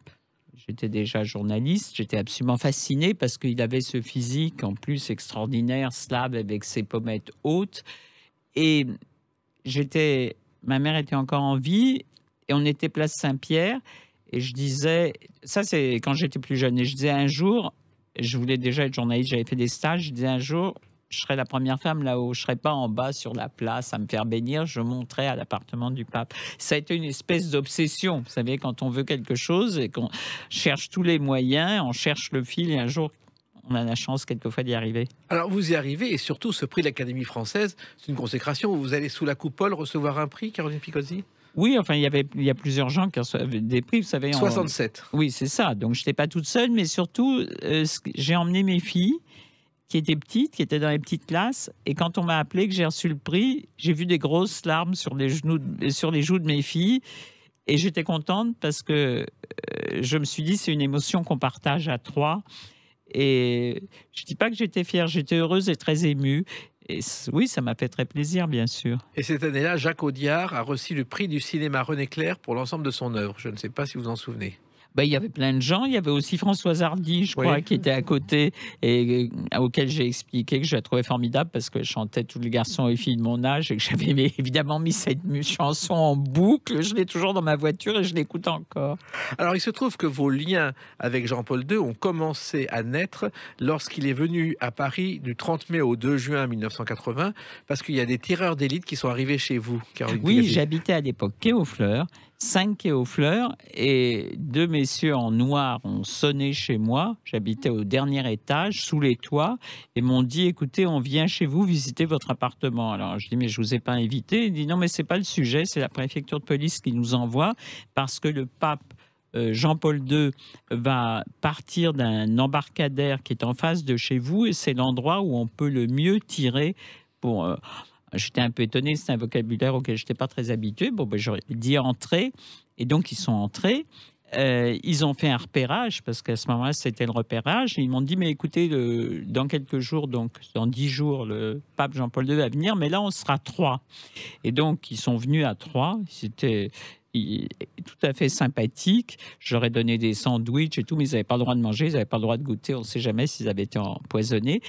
j'étais déjà journaliste, j'étais absolument fasciné parce qu'il avait ce physique en plus extraordinaire, slave, avec ses pommettes hautes. Et j'étais. Ma mère était encore en vie et on était place Saint-Pierre. Et je disais, ça c'est quand j'étais plus jeune, et je disais un jour, je voulais déjà être journaliste, j'avais fait des stages, je disais un jour, je serais la première femme là-haut, je serais pas en bas sur la place à me faire bénir, je monterais à l'appartement du pape. Ça a été une espèce d'obsession, vous savez, quand on veut quelque chose et qu'on cherche tous les moyens, on cherche le fil et un jour on a la chance quelquefois d'y arriver. Alors vous y arrivez et surtout ce prix de l'Académie française, c'est une consécration. Vous allez sous la coupole recevoir un prix, Caroline Picozzi oui, enfin, il y avait il y a plusieurs gens qui avaient des prix, vous savez. En... 67. Oui, c'est ça. Donc, je n'étais pas toute seule, mais surtout, euh, j'ai emmené mes filles qui étaient petites, qui étaient dans les petites classes. Et quand on m'a appelé que j'ai reçu le prix, j'ai vu des grosses larmes sur les, genoux, euh, sur les joues de mes filles. Et j'étais contente parce que euh, je me suis dit, c'est une émotion qu'on partage à trois. Et je ne dis pas que j'étais fière, j'étais heureuse et très émue oui, ça m'a fait très plaisir, bien sûr. Et cette année-là, Jacques Audiard a reçu le prix du cinéma René Clair pour l'ensemble de son œuvre. Je ne sais pas si vous en souvenez. Bah, il y avait plein de gens. Il y avait aussi Françoise Hardy, je crois, qui était à côté et euh, auquel j'ai expliqué que je la trouvais formidable parce que je chantais tous les garçons et filles de mon âge et que j'avais (laughs) évidemment mis cette chanson en boucle. Je l'ai toujours dans ma voiture et je l'écoute encore. Alors, il se trouve que vos liens avec Jean-Paul II ont commencé à naître lorsqu'il est venu à Paris du 30 mai au 2 juin 1980 parce qu'il y a des tireurs d'élite qui sont arrivés chez vous. oui, j'habitais à l'époque Quai aux Fleurs cinq quais aux fleurs et deux messieurs en noir ont sonné chez moi. J'habitais au dernier étage, sous les toits, et m'ont dit écoutez, on vient chez vous visiter votre appartement. Alors je dis mais je vous ai pas invité. Il dit non mais c'est pas le sujet, c'est la préfecture de police qui nous envoie parce que le pape euh, Jean-Paul II va partir d'un embarcadère qui est en face de chez vous et c'est l'endroit où on peut le mieux tirer pour. Euh, J'étais un peu étonné, c'est un vocabulaire auquel je n'étais pas très habitué. Bon, ben, j'aurais dit entrer, et donc ils sont entrés. Euh, ils ont fait un repérage parce qu'à ce moment-là, c'était le repérage. Ils m'ont dit mais écoutez, dans quelques jours, donc dans dix jours, le pape Jean-Paul II va venir, mais là on sera trois. Et donc ils sont venus à trois. C'était tout à fait sympathique. J'aurais donné des sandwichs et tout, mais ils n'avaient pas le droit de manger, ils n'avaient pas le droit de goûter. On ne sait jamais s'ils avaient été empoisonnés.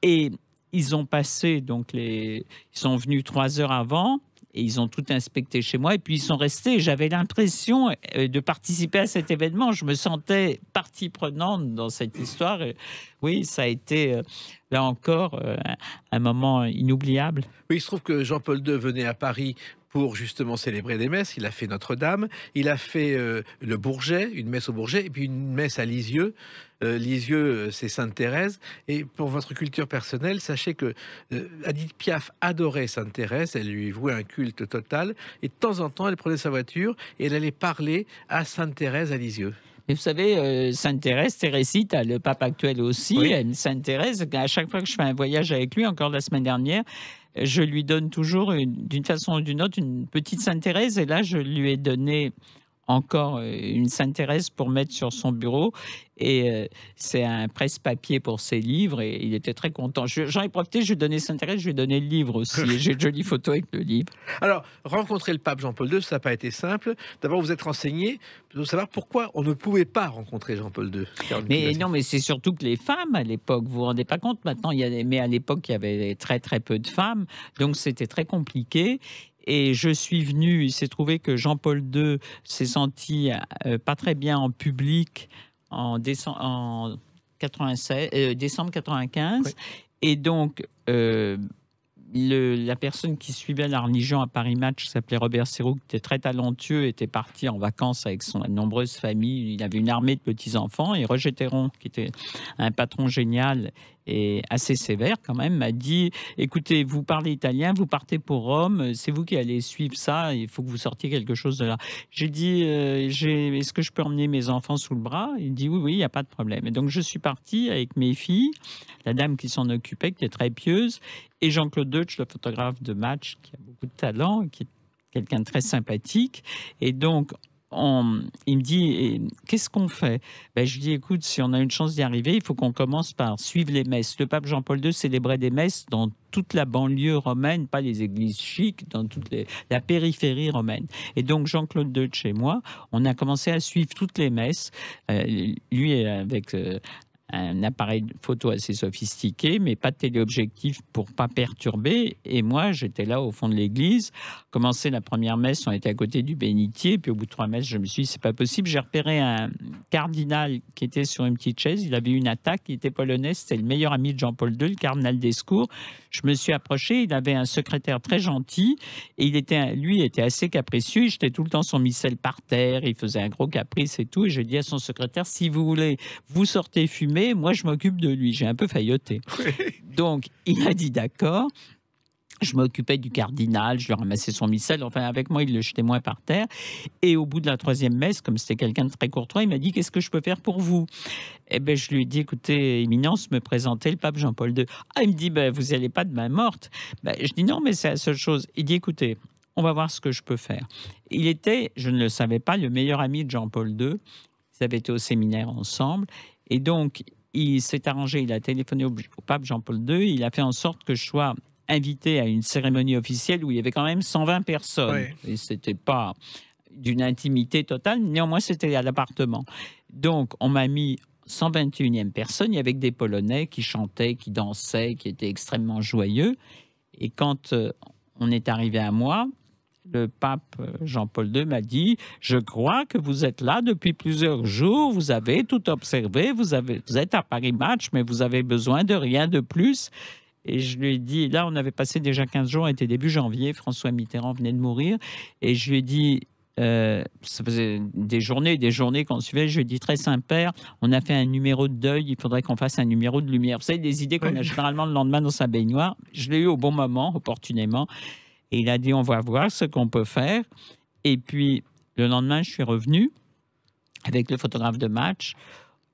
Et ils ont passé, donc les, ils sont venus trois heures avant et ils ont tout inspecté chez moi et puis ils sont restés. J'avais l'impression euh, de participer à cet événement. Je me sentais partie prenante dans cette histoire. oui, ça a été euh, là encore euh, un moment inoubliable. Oui, il se trouve que Jean-Paul II venait à Paris pour justement célébrer des messes. Il a fait Notre-Dame, il a fait le Bourget, une messe au Bourget, et puis une messe à Lisieux. Euh, Lisieux, euh, c'est Sainte-Thérèse. Et pour votre culture personnelle, sachez que euh, Adith Piaf adorait Sainte-Thérèse, elle lui vouait un culte total. Et de temps en temps, elle prenait sa voiture et elle allait parler à Sainte-Thérèse à Lisieux. Et vous savez, Sainte Thérèse, Thérésite, le pape actuel aussi, elle Sainte Thérèse, à chaque fois que je fais un voyage avec lui, encore la semaine dernière, je lui donne toujours, d'une façon ou d'une autre, une petite Sainte Thérèse. Et là, je lui ai donné encore euh, une Sainte-Thérèse pour mettre sur son bureau. Et euh, c'est un presse-papier pour ses livres. Et il était très content. J'en ai profité, je lui ai donné je lui ai donné le livre aussi. J'ai une jolie photo avec le livre. Alors, rencontrer le pape Jean-Paul II, ça n'a pas été simple. D'abord, vous êtes renseigné pour savoir pourquoi on ne pouvait pas rencontrer Jean-Paul II. Mais non, mais c'est surtout que les femmes, à l'époque, vous vous rendez pas compte maintenant, il y a, mais à l'époque, il y avait très très peu de femmes. Donc, c'était très compliqué. Et je suis venu, il s'est trouvé que Jean-Paul II s'est senti euh, pas très bien en public en, euh, décembre en décembre 95. Et donc, euh, la personne qui suivait la religion à Paris Match s'appelait Robert Serrault, qui était très talentueux, était parti en vacances avec son nombreuse famille. Il avait une armée de petits-enfants. Et Roger Théron, qui était un patron génial et assez sévère quand même, m'a dit écoutez, vous parlez italien, vous partez pour Rome, c'est vous qui allez suivre ça, il faut que vous sortiez quelque chose de là. J'ai dit euh, est-ce que je peux emmener mes enfants sous le bras Il dit oui, oui, il n'y a pas de problème. Et donc je suis parti avec mes filles, la dame qui s'en occupait, qui était très pieuse, et Jean-Claude Deutsch, le photographe de match, qui a beaucoup de talent, qui est quelqu'un de très sympathique. Et donc, il me dit qu'est-ce qu'on fait ben, Je lui dis écoute, si on a une chance d'y arriver, il faut qu'on commence par suivre les messes. Le pape Jean-Paul II célébrait des messes dans toute la banlieue romaine, pas les églises chics, dans toute la périphérie romaine. Et donc Jean-Claude Deutsch et moi, on a commencé à suivre toutes les messes. Euh, lui avec euh, un appareil photo assez sophistiqué, mais pas de téléobjectif pour pas perturber. Et moi, j'étais là au fond de l'église. Commencé la première messe, on était à côté du bénitier. Puis au bout de trois messes, je me suis dit, c'est pas possible. J'ai repéré un cardinal qui était sur une petite chaise. Il avait eu une attaque. Il était polonais. C'était le meilleur ami de Jean-Paul II, le cardinal d'Escours. Je me suis approché. Il avait un secrétaire très gentil. Et il était, lui, était assez capricieux. J'étais tout le temps son missel par terre. Il faisait un gros caprice et tout. Et je dis à son secrétaire, si vous voulez, vous sortez fumer moi, je m'occupe de lui. J'ai un peu failloté. Donc, il a dit d'accord. Je m'occupais du cardinal, je lui ramassais son missel. Enfin, avec moi, il le jetait moins par terre. Et au bout de la troisième messe, comme c'était quelqu'un de très courtois, il m'a dit Qu'est-ce que je peux faire pour vous et eh bien, je lui ai dit Écoutez, Éminence, me présenter le pape Jean-Paul II. Ah, il me dit ben, Vous n'allez pas de main morte. Ben, je dis Non, mais c'est la seule chose. Il dit Écoutez, on va voir ce que je peux faire. Il était, je ne le savais pas, le meilleur ami de Jean-Paul II. Ils avaient été au séminaire ensemble. Et donc, il s'est arrangé, il a téléphoné au, pape Jean-Paul II, il a fait en sorte que je sois invité à une cérémonie officielle où il y avait quand même 120 personnes. Et Et c'était pas d'une intimité totale, néanmoins c'était à l'appartement. Donc on m'a mis 121e personne il avec des Polonais qui chantaient, qui dansaient, qui étaient extrêmement joyeux. Et quand euh, on est arrivé à moi, le pape euh, Jean-Paul II m'a dit Je crois que vous êtes là depuis plusieurs jours, vous avez tout observé, vous, avez, vous êtes à Paris Match, mais vous avez besoin de rien de plus. Et je lui ai dit, là, on avait passé déjà 15 jours, était début janvier, François Mitterrand venait de mourir. Et je lui ai dit, euh, ça faisait des journées, des journées qu'on suivait. Je lui ai dit, très Saint-Père, on a fait un numéro de deuil, il faudrait qu'on fasse un numéro de lumière. Vous savez, des idées qu'on a généralement le lendemain dans sa baignoire. Je l'ai eu au bon moment, opportunément. Et il a dit, on va voir ce qu'on peut faire. Et puis, le lendemain, je suis revenu avec le photographe de match.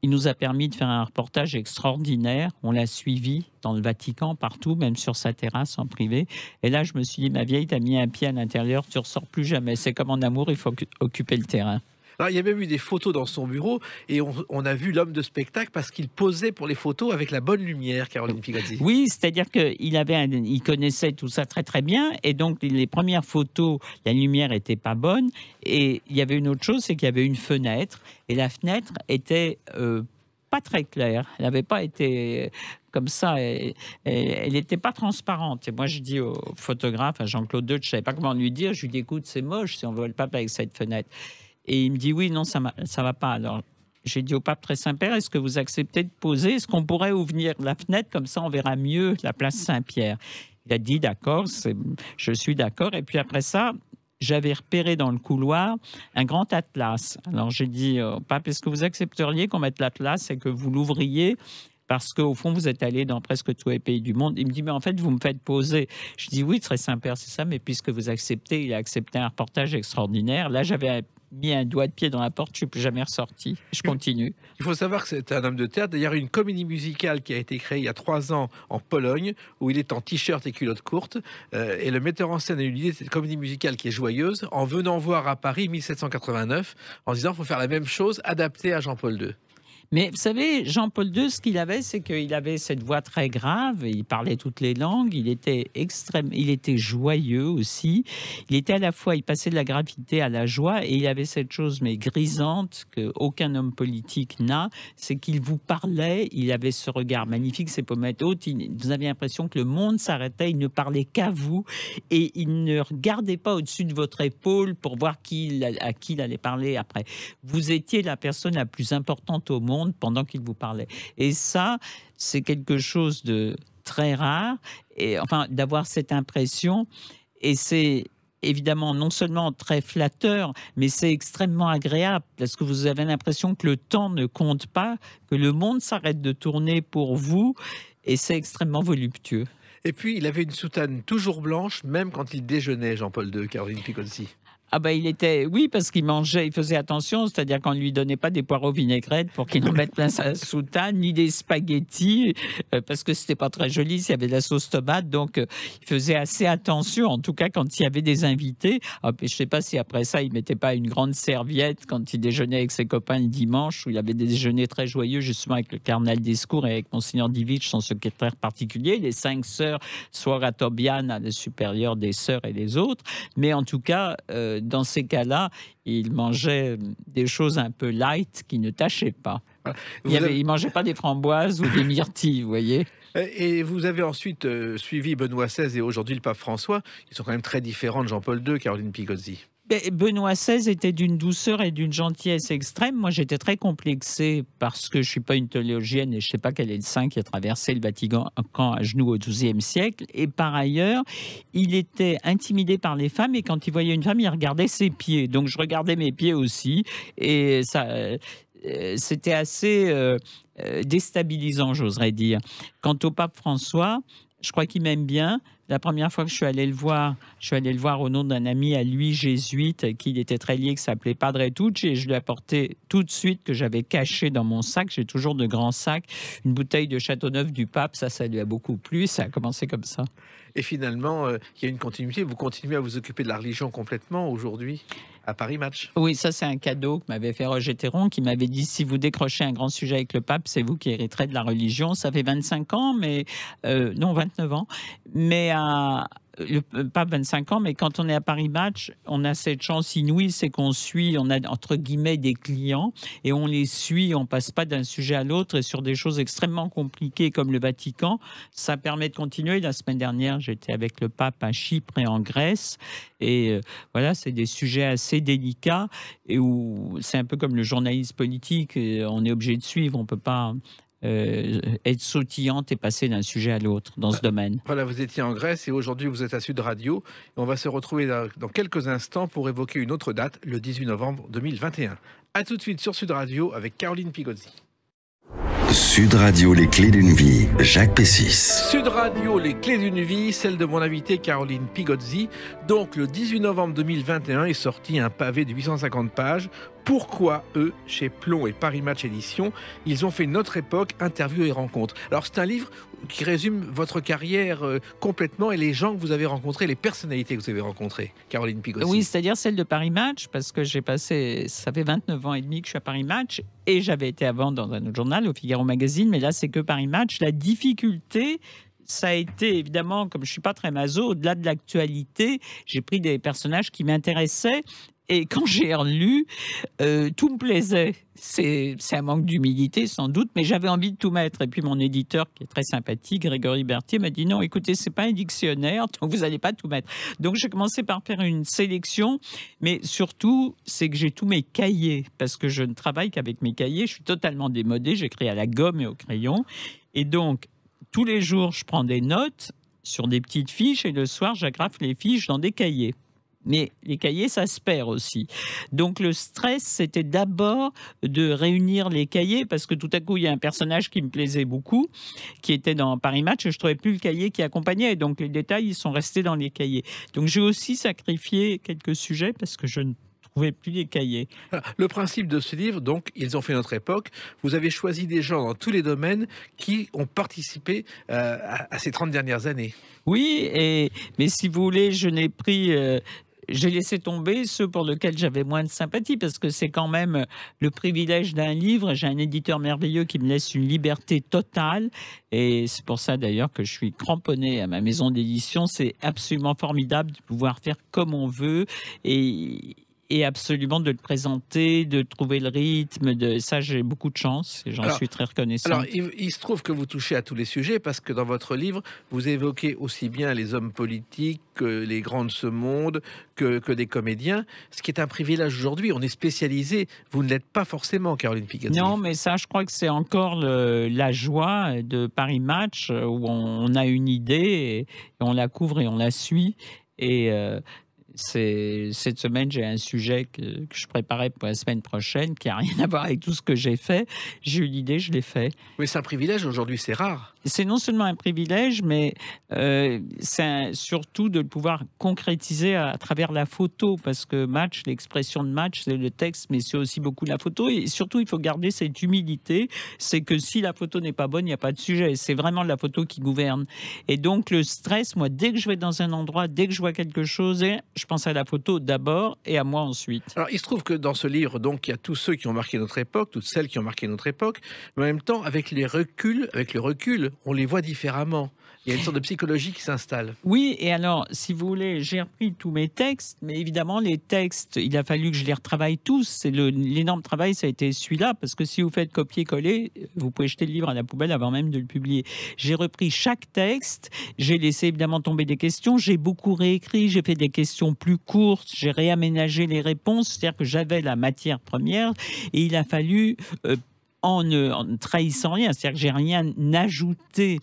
Il nous a permis de faire un reportage extraordinaire. On l'a suivi dans le Vatican, partout, même sur sa terrasse en privé. Et là, je me suis dit, ma vieille, t'as mis un pied à l'intérieur, tu ressors plus jamais. C'est comme en amour, il faut occuper le terrain il y avait eu des photos dans son bureau et on, a vu l'homme de spectacle parce qu'il posait pour les photos avec la bonne lumière, Caroline Pigazzi. Oui, c'est-à-dire qu'il avait, il connaissait tout ça très très bien et donc les premières photos, la lumière était pas bonne et il y avait une autre chose, c'est qu'il y avait une fenêtre et la fenêtre était euh, pas très claire. Elle n'avait pas été euh, comme ça, elle n'était pas transparente. Et moi, je dis au photographe, à Jean-Claude Deutsch, je ne savais pas comment lui dire, je lui dis, écoute, c'est moche si on voit le pas avec cette fenêtre. Et il me dit oui, non, ça ne va pas. Alors j'ai dit au pape très Saint-Père, est-ce que vous acceptez de poser Est-ce qu'on pourrait ouvrir la fenêtre Comme ça, on verra mieux la place Saint-Pierre. Il a dit d'accord, je suis d'accord. Et puis après ça, j'avais repéré dans le couloir un grand atlas. Alors j'ai dit au pape, est-ce que vous accepteriez qu'on mette l'atlas et que vous l'ouvriez parce qu'au fond, vous êtes allé dans presque tous les pays du monde. Il me dit, mais en fait, vous me faites poser. Je dis, oui, très Saint-Père, c'est ça, mais puisque vous acceptez, il a accepté un reportage extraordinaire. Là, j'avais mis un doigt de pied dans la porte, je suis plus jamais ressorti. Je continue. Il faut savoir que c'est un homme de théâtre. D'ailleurs, une comédie musicale qui a été créée il y a trois ans en Pologne, où il est en t-shirt et culotte courte. Euh, et le metteur en scène a eu l'idée de cette comédie musicale qui est joyeuse en venant voir à Paris 1789 en disant faut faire la même chose adaptée à Jean-Paul II. Mais vous savez, Jean-Paul II, ce qu'il avait, c'est qu'il avait cette voix très grave, il parlait toutes les langues, il était extrême, il était joyeux aussi. Il était à la fois, il passait de la gravité à la joie et il avait cette chose, mais grisante, qu'aucun homme politique n'a, c'est qu'il vous parlait, il avait ce regard magnifique, ses pommettes hautes, vous avez l'impression que le monde s'arrêtait, il ne parlait qu'à vous et il ne regardait pas au-dessus de votre épaule pour voir qui, à qui il allait parler après. Vous étiez la personne la plus importante au monde pendant qu'il vous parlait. Et ça, c'est quelque chose de très rare, et enfin, d'avoir cette impression. Et c'est évidemment non seulement très flatteur, mais c'est extrêmement agréable parce que vous avez l'impression que le temps ne compte pas, que le monde s'arrête de tourner pour vous et c'est extrêmement voluptueux. Et puis, il avait une soutane toujours blanche, même quand il déjeunait, Jean-Paul II, Caroline Piconci. Ah ben il était, oui, parce qu'il mangeait, il faisait attention, c'est-à-dire qu'on ne lui donnait pas des poireaux vinaigrettes pour qu'il ne mette pas sa (laughs) soutane, ni des spaghettis, euh, parce que c'était pas très joli s'il y avait de la sauce tomate, donc euh, il faisait assez attention, en tout cas quand il y avait des invités. Je ah, je sais pas si après ça, il mettait pas une grande serviette quand il déjeunait avec ses copains le dimanche, où il avait des déjeuners très joyeux, justement avec le cardinal discours et avec Monseigneur Divitch, son secrétaire particulier, les cinq sœurs, soit à la supérieure des sœurs et les autres, mais en tout cas... Euh, euh, dans ces cas-là, il mangeait des choses un peu light qui ne tachaient pas. Ah, il ne mangeait pas des framboises ou des (laughs) myrtilles, vous voyez. Et vous avez ensuite euh, suivi Benoît XVI et aujourd'hui le pape François. Ils sont quand même très différents de Jean-Paul II, Caroline Pigozzi. Ben, Benoît XVI était d'une douceur et d'une gentillesse extrême. Moi, j'étais très complexé parce que je suis pas une théologienne et je sais pas quel est le saint qui a traversé le Vatican à genoux au XIIe siècle. Et par ailleurs, il était intimidé par les femmes et quand il voyait une femme, il regardait ses pieds. Donc, je regardais mes pieds aussi et ça, euh, c'était assez euh, euh, déstabilisant, j'oserais dire. Quant au pape François, je crois qu'il m'aime bien. La première fois que je suis allée le voir, je suis allée le voir au nom d'un ami à lui, jésuite, qui était très lié, qui s'appelait Padre Tucci, et je lui ai apporté tout de suite, que j'avais caché dans mon sac, j'ai toujours de grands sacs, une bouteille de Châteauneuf du Pape, ça, ça lui a beaucoup plu, ça a commencé comme ça. Et finalement, euh, il y a une continuité. Vous continuez à vous occuper de la religion complètement aujourd'hui à Paris Match. Oui, ça c'est un cadeau que m'avait fait Roger Théron, qui m'avait dit si vous décrochez un grand sujet avec le pape, c'est vous qui hériterez de la religion. Ça fait 25 ans, mais euh, non 29 ans, mais à, euh, le, pas 25 ans, mais quand on est à Paris Match, on a cette chance inouïe, c'est qu'on suit, on a entre guillemets des clients et on les suit, on passe pas d'un sujet à l'autre et sur des choses extrêmement compliquées comme le Vatican, ça permet de continuer. La semaine dernière, j'étais avec le pape à Chypre et en Grèce et euh, voilà, c'est des sujets assez délicats et où c'est un peu comme le journaliste politique, euh, on est obligé de suivre, on peut pas euh, être sautillante et passer d'un sujet à l'autre dans ce bah, domaine. Voilà, vous étiez en Grèce et aujourd'hui vous êtes à Sud Radio. on va se retrouver dans, dans quelques instants pour évoquer une autre date, le 18 novembre 2021. A tout de suite sur Sud Radio avec Caroline Pigozzi. Sud Radio, les clés d'une vie, Jacques Pessis. Sud Radio, les clés d'une vie, celle de mon invité Caroline Pigozzi. Donc, le 18 novembre 2021 est sorti un pavé de 850 pages pourquoi eux, chez Plomb et Paris Match Édition, ils ont fait notre époque, interview et rencontre. Alors c'est un livre qui résume votre carrière euh, complètement et les gens que vous avez rencontrés, les personnalités que vous avez rencontrées, Caroline Pigossi. Oui, c'est-à-dire celle de Paris Match, parce que j'ai passé, ça fait 29 ans et demi que je suis à Paris Match, et j'avais été avant dans un autre journal, au Figaro Magazine, mais là c'est que Paris Match. La difficulté, ça a été évidemment, comme je suis pas très maso, au-delà de l'actualité, j'ai pris des personnages qui m'intéressaient et quand j'ai relu, euh, tout me plaisait. C'est un manque d'humilité sans doute, mais j'avais envie de tout mettre. Et puis mon éditeur, qui est très sympathique, Grégory Berthier, m'a dit non, écoutez, c'est pas un dictionnaire, donc vous n'allez pas tout mettre. Donc j'ai commencé par faire une sélection, mais surtout, c'est que j'ai tous mes cahiers, parce que je ne travaille qu'avec mes cahiers. Je suis totalement démodée, j'écris à la gomme et au crayon. Et donc, tous les jours, je prends des notes sur des petites fiches et le soir, j'agrafe les fiches dans des cahiers mais les cahiers, ça se perd aussi. Donc le stress, c'était d'abord de réunir les cahiers, parce que tout à coup, il y a un personnage qui me plaisait beaucoup, qui était dans Paris Match, et je trouvais plus le cahier qui accompagnait, donc les détails, ils sont restés dans les cahiers. Donc j'ai aussi sacrifié quelques sujets, parce que je ne trouvais plus les cahiers. Ah, le principe de ce livre, donc, ils ont fait notre époque. Vous avez choisi des gens dans tous les domaines qui ont participé euh, à, ces 30 dernières années. Oui, et, mais si vous voulez, je n'ai pris euh, j'ai laissé tomber ceux pour lesquels j'avais moins de sympathie, parce que c'est quand même euh, le privilège d'un livre. J'ai un éditeur merveilleux qui me laisse une liberté totale. Et c'est pour ça d'ailleurs que je suis cramponné à ma maison d'édition. C'est absolument formidable de pouvoir faire comme on veut. Et et absolument de le présenter, de trouver le rythme. De... Ça, j'ai beaucoup de chance et j'en suis très reconnaissant. Alors, il, se trouve que vous touchez à tous les sujets parce que dans votre livre, vous évoquez aussi bien les hommes politiques que les grands de ce monde, que, que des comédiens, ce qui est un privilège aujourd'hui. On est spécialisé, vous ne l'êtes pas forcément, Caroline Picasso. Non, mais ça, je crois que c'est encore la joie de Paris Match où on, a une idée et, on la couvre et on la suit. Et euh, cette semaine, j'ai un sujet que, je préparais pour la semaine prochaine qui n'a rien à voir avec tout ce que j'ai fait. J'ai eu l'idée, je l'ai fait. Mais c'est un privilège aujourd'hui, c'est rare. C'est non seulement un privilège, mais euh, c'est surtout de le pouvoir concrétiser à, travers la photo, parce que match, l'expression de match, c'est le texte, mais c'est aussi beaucoup la photo. Et surtout, il faut garder cette humilité, c'est que si la photo n'est pas bonne, il n'y a pas de sujet. C'est vraiment la photo qui gouverne. Et donc, le stress, moi, dès que je vais dans un endroit, dès que je vois quelque chose, je je pense à la photo d'abord et à moi ensuite. Alors, il se trouve que dans ce livre, donc, il y a tous ceux qui ont marqué notre époque, toutes celles qui ont marqué notre époque, mais en même temps, avec les reculs, avec le recul, on les voit différemment. Il y a une sorte de psychologie qui s'installe. Oui, et alors, si vous voulez, j'ai repris tous mes textes, mais évidemment, les textes, il a fallu que je les retravaille tous. C'est l'énorme travail, ça a été celui-là, parce que si vous faites copier-coller, euh, vous pouvez jeter le livre à la poubelle avant même de le publier. J'ai repris chaque texte, j'ai laissé évidemment tomber des questions, j'ai beaucoup réécrit, j'ai fait des questions plus courtes, j'ai réaménagé les réponses, c'est-à-dire que j'avais la matière première, et il a fallu... Euh, en ne en trahissant rien, c'est-à-dire que j'ai rien ajouté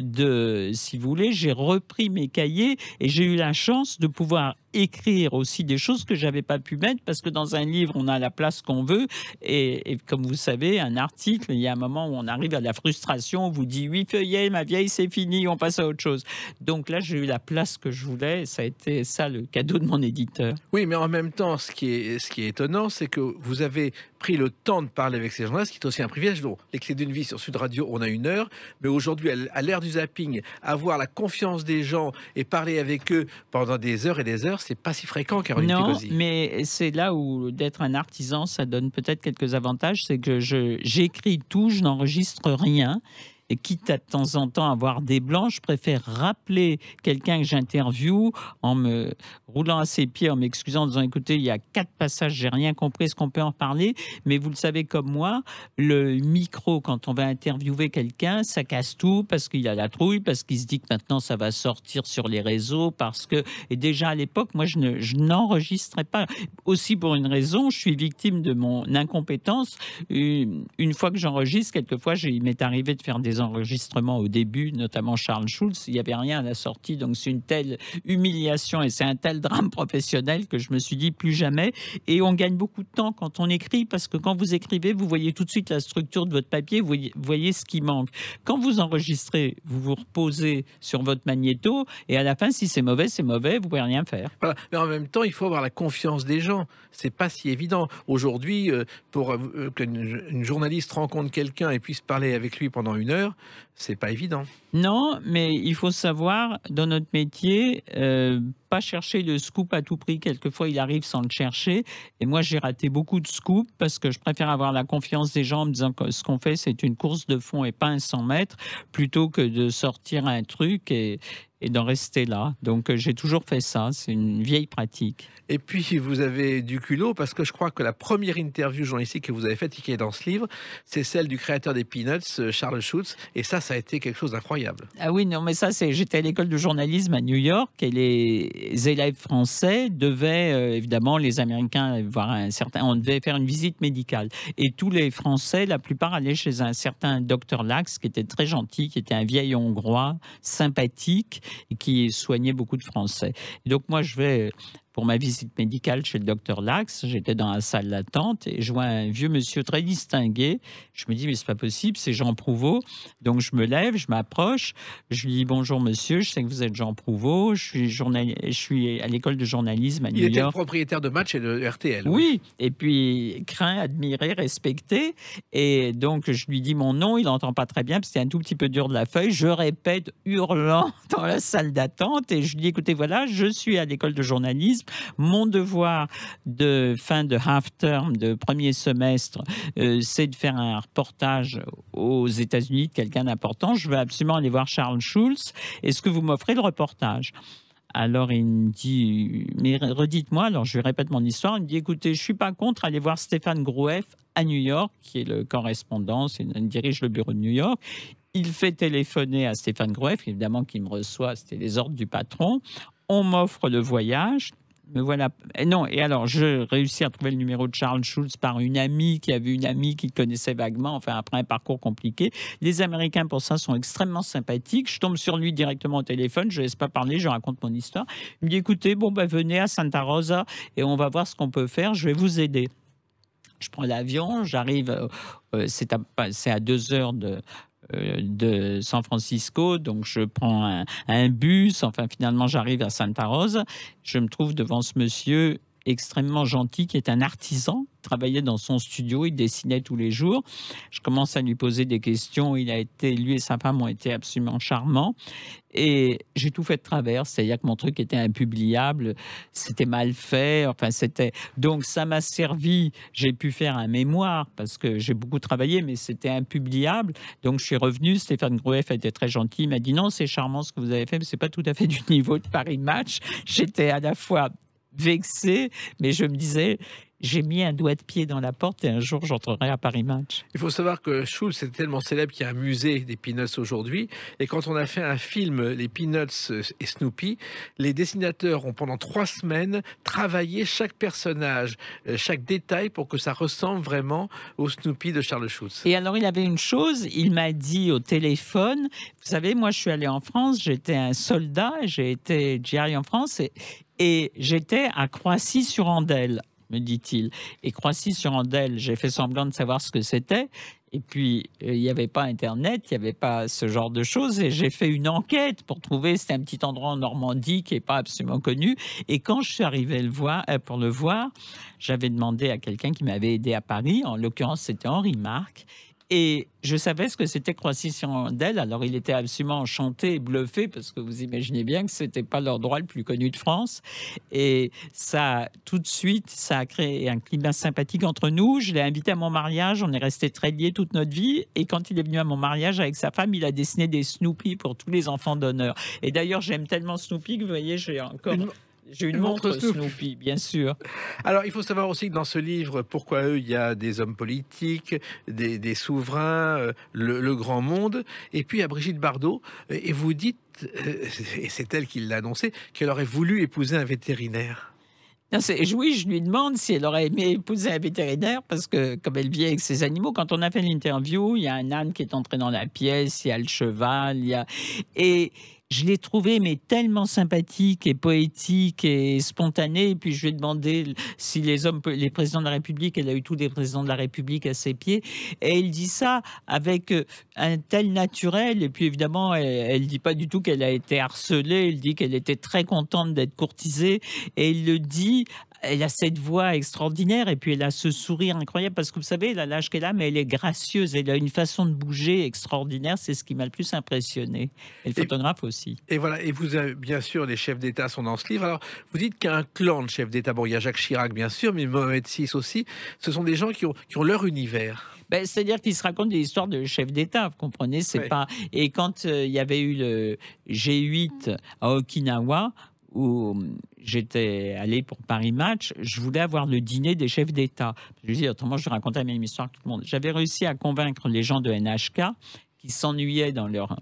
de, si vous voulez, j'ai repris mes cahiers et j'ai eu la chance de pouvoir écrire aussi des choses que j'avais pas pu mettre parce que dans un livre, on a la place qu'on veut. Et, comme vous savez, un article, il y a un moment où on arrive à la frustration, on vous dit oui, feuillet, ma vieille, c'est fini, on passe à autre chose. Donc là, j'ai eu la place que je voulais. Et ça a été ça le cadeau de mon éditeur. Oui, mais en même temps, ce qui est, ce qui est étonnant, c'est que vous avez pris le temps de parler avec ces gens-là, ce qui est aussi un privilège. Bon, l'excès d'une vie sur Sud Radio, on a une heure, mais aujourd'hui, à l'ère du zapping, avoir la confiance des gens et parler avec eux pendant des heures et des heures, c'est pas si fréquent, Caroline Non, mais c'est là où d'être un artisan, ça donne peut-être quelques avantages. C'est que j'écris tout, je n'enregistre rien quitte à de temps en temps avoir des blancs, je préfère rappeler quelqu'un que j'interviewe en me roulant à ses pieds, en m'excusant, en disant écoutez, il y a quatre passages, j'ai rien compris, est-ce qu'on peut en parler Mais vous le savez comme moi, le micro, quand on va interviewer quelqu'un, ça casse tout parce qu'il a la trouille, parce qu'il se dit que maintenant ça va sortir sur les réseaux, parce que. Et déjà à l'époque, moi, je, ne, je n'enregistrais pas. Aussi pour une raison, je suis victime de mon incompétence. Une, fois que j'enregistre, quelquefois, il m'est arrivé de faire des enregistrement au début, notamment Charles Schulz, il n'y avait rien à la sortie. Donc c'est une telle humiliation et c'est un tel drame professionnel que je me suis dit plus jamais. Et on gagne beaucoup de temps quand on écrit parce que quand vous écrivez, vous voyez tout de suite la structure de votre papier, vous voyez, ce qui manque. Quand vous enregistrez, vous vous reposez sur votre magnéto et à la fin, si c'est mauvais, c'est mauvais, vous pouvez rien faire. Mais en même temps, il faut avoir la confiance des gens. C'est pas si évident. Aujourd'hui, euh, pour euh, qu'une journaliste rencontre quelqu'un et puisse parler avec lui pendant une heure, c'est pas évident. Non, mais il faut savoir, dans notre métier, euh, pas chercher le scoop à tout prix. Quelquefois, il arrive sans le chercher. Et moi, j'ai raté beaucoup de scoops parce que je préfère avoir la confiance des gens en disant que ce qu'on fait, c'est une course de fond et pas un 100 mètres, plutôt que de sortir un truc et, et d'en rester là. Donc euh, j'ai toujours fait ça, c'est une vieille pratique. Et puis vous avez du culot parce que je crois que la première interview ici que vous avez faite, qui est dans ce livre, c'est celle du créateur des Peanuts, euh, Charles Schultz. Et ça, ça a été quelque chose d'incroyable. Ah oui, non, mais ça, c'est j'étais à l'école de journalisme à New York et les élèves français devaient, euh, évidemment, les Américains, voir un certain, on devait faire une visite médicale. Et tous les Français, la plupart, allaient chez un certain docteur Lax, qui était très gentil, qui était un vieil Hongrois, sympathique, qui soignait beaucoup de Français. donc moi, je vais pour ma visite médicale chez le docteur Lax. J'étais dans la salle d'attente et je vois un vieux monsieur très distingué. Je me dis, mais c'est pas possible, c'est Jean Prouveau. Donc je me lève, je m'approche, je lui dis bonjour monsieur, je sais que vous êtes Jean Prouveau, je suis, je suis à l'école de journalisme à Il New était Le propriétaire de match et de RTL. Oui, et puis craint, admiré, respecté. Et donc je lui dis mon nom, il n'entend pas très bien parce que c'est un tout petit peu dur de la feuille. Je répète hurlant (laughs) dans la salle d'attente et je lui dis écoutez, voilà, je suis à l'école de journalisme mon devoir de fin de half-term, de premier semestre, euh, c'est de faire un reportage aux États-Unis de quelqu'un d'important. Je veux absolument aller voir Charles Schulz. Est-ce que vous m'offrez le reportage alors il me dit, mais redites-moi, alors je lui répète mon histoire, il me dit, écoutez, je suis pas contre aller voir Stéphane Grouef à New York, qui est le correspondant, il dirige le bureau de New York. Il fait téléphoner à Stéphane Grouef, évidemment, qu'il me reçoit, c'était les ordres du patron. On m'offre le voyage, me voilà. Eh non, et alors, je réussis à trouver le numéro de Charles Schulz par une amie qui avait une amie qui connaissait vaguement, enfin, après un parcours compliqué. Les Américains, pour ça, sont extrêmement sympathiques. Je tombe sur lui directement au téléphone, je ne laisse pas parler, je raconte mon histoire. Il me dit écoutez, bon, ben, venez à Santa Rosa et on va voir ce qu'on peut faire, je vais vous aider. Je prends l'avion, j'arrive, euh, euh, c'est à, à deux heures de, euh, de San Francisco, donc je prends un, bus, enfin finalement j'arrive à Santa Rosa, je me trouve devant ce monsieur extrêmement gentil qui est un artisan, travaillait dans son studio, il dessinait tous les jours. Je commence à lui poser des questions, il a été, lui et sa femme ont été absolument charmants. Et j'ai tout fait de travers, c'est-à-dire que mon truc était impubliable, c'était mal fait, enfin c'était... Donc ça m'a servi, j'ai pu faire un mémoire, parce que j'ai beaucoup travaillé, mais c'était impubliable. Donc je suis revenu, Stéphane a était très gentil, il m'a dit non, c'est charmant ce que vous avez fait, mais c'est pas tout à fait du niveau de Paris Match. J'étais à la fois vexé, mais je me disais, j'ai mis un doigt de pied dans la porte et un jour j'entrerai à Paris Match. Il faut savoir que Schultz est tellement célèbre qu'il y a un musée des Peanuts aujourd'hui. Et quand on a fait un film, Les Peanuts et Snoopy, les dessinateurs ont pendant trois semaines travaillé chaque personnage, euh, chaque détail pour que ça ressemble vraiment au Snoopy de Charles Schulz. Et alors il avait une chose, il m'a dit au téléphone, vous savez, moi je suis allé en France, j'étais un soldat, j'ai été GI en France et et j'étais à Croissy-sur-Andelle, me dit-il. Et Croissy-sur-Andelle, j'ai fait semblant de savoir ce que c'était. Et puis, euh, il n'y avait pas Internet, il n'y avait pas ce genre de choses. Et j'ai fait une enquête pour trouver, C'est un petit endroit en Normandie qui n'est pas absolument connu. Et quand je suis arrivé le voir, euh, pour le voir, j'avais demandé à quelqu'un qui m'avait aidé à Paris, en l'occurrence c'était Henri Marc. Et je savais ce que c'était Croissy d'elle. Alors, il était absolument enchanté bluffé parce que vous imaginez bien que ce c'était pas leur droit le plus connu de France. Et ça, tout de suite, ça a créé un climat sympathique entre nous. Je l'ai invité à mon mariage. On est resté très liés toute notre vie. Et quand il est venu à mon mariage avec sa femme, il a dessiné des Snoopy pour tous les enfants d'honneur. Et d'ailleurs, j'aime tellement Snoopy que vous voyez, j'ai encore j'ai une, montre, bien sûr. Alors, il faut savoir aussi que dans ce livre, pourquoi eux, il y a des hommes politiques, des, souverains, euh, le, grand monde. Et puis, à Brigitte Bardot, et vous dites, euh, et c'est elle qui l'a annoncé, qu'elle aurait voulu épouser un vétérinaire. Non, oui, je lui demande si elle aurait aimé épouser un vétérinaire parce que, comme elle vit avec ses animaux, quand on a fait l'interview, il y a un âne qui est entré dans la pièce, il y a le cheval, il y a. Et je l'ai trouvé mais tellement sympathique et poétique et spontané. Et puis je lui ai demandé si les hommes, les présidents de la République, elle a eu tous les présidents de la République à ses pieds. Et elle dit ça avec euh, un tel naturel. Et puis évidemment, elle, ne dit pas du tout qu'elle a été harcelée. Elle dit qu'elle était très contente d'être courtisée. Et elle le dit elle a cette voix extraordinaire et puis elle a ce sourire incroyable parce que vous savez, elle a l'âge qu'elle a, mais elle est gracieuse. Elle a une façon de bouger extraordinaire. C'est ce qui m'a le plus impressionné. Et le photographe aussi. Et voilà. Et vous avez, bien sûr, les chefs d'État sont dans ce livre. Alors, vous dites qu'un clan de chefs d'État. Bon, il y a Jacques Chirac, bien sûr, mais Mohamed VI aussi. Ce sont des gens qui ont, leur univers. Ben, c'est-à-dire qu'ils se racontent des histoires de chefs d'État, vous comprenez C'est pas. Et quand euh, il y avait eu le G8 à Okinawa, où hum, j'étais allé pour Paris Match, je voulais avoir le dîner des chefs d'État. Je dis, autrement, je racontais la même histoire que tout le monde. J'avais réussi à convaincre les gens de NHK qui s'ennuyaient dans leur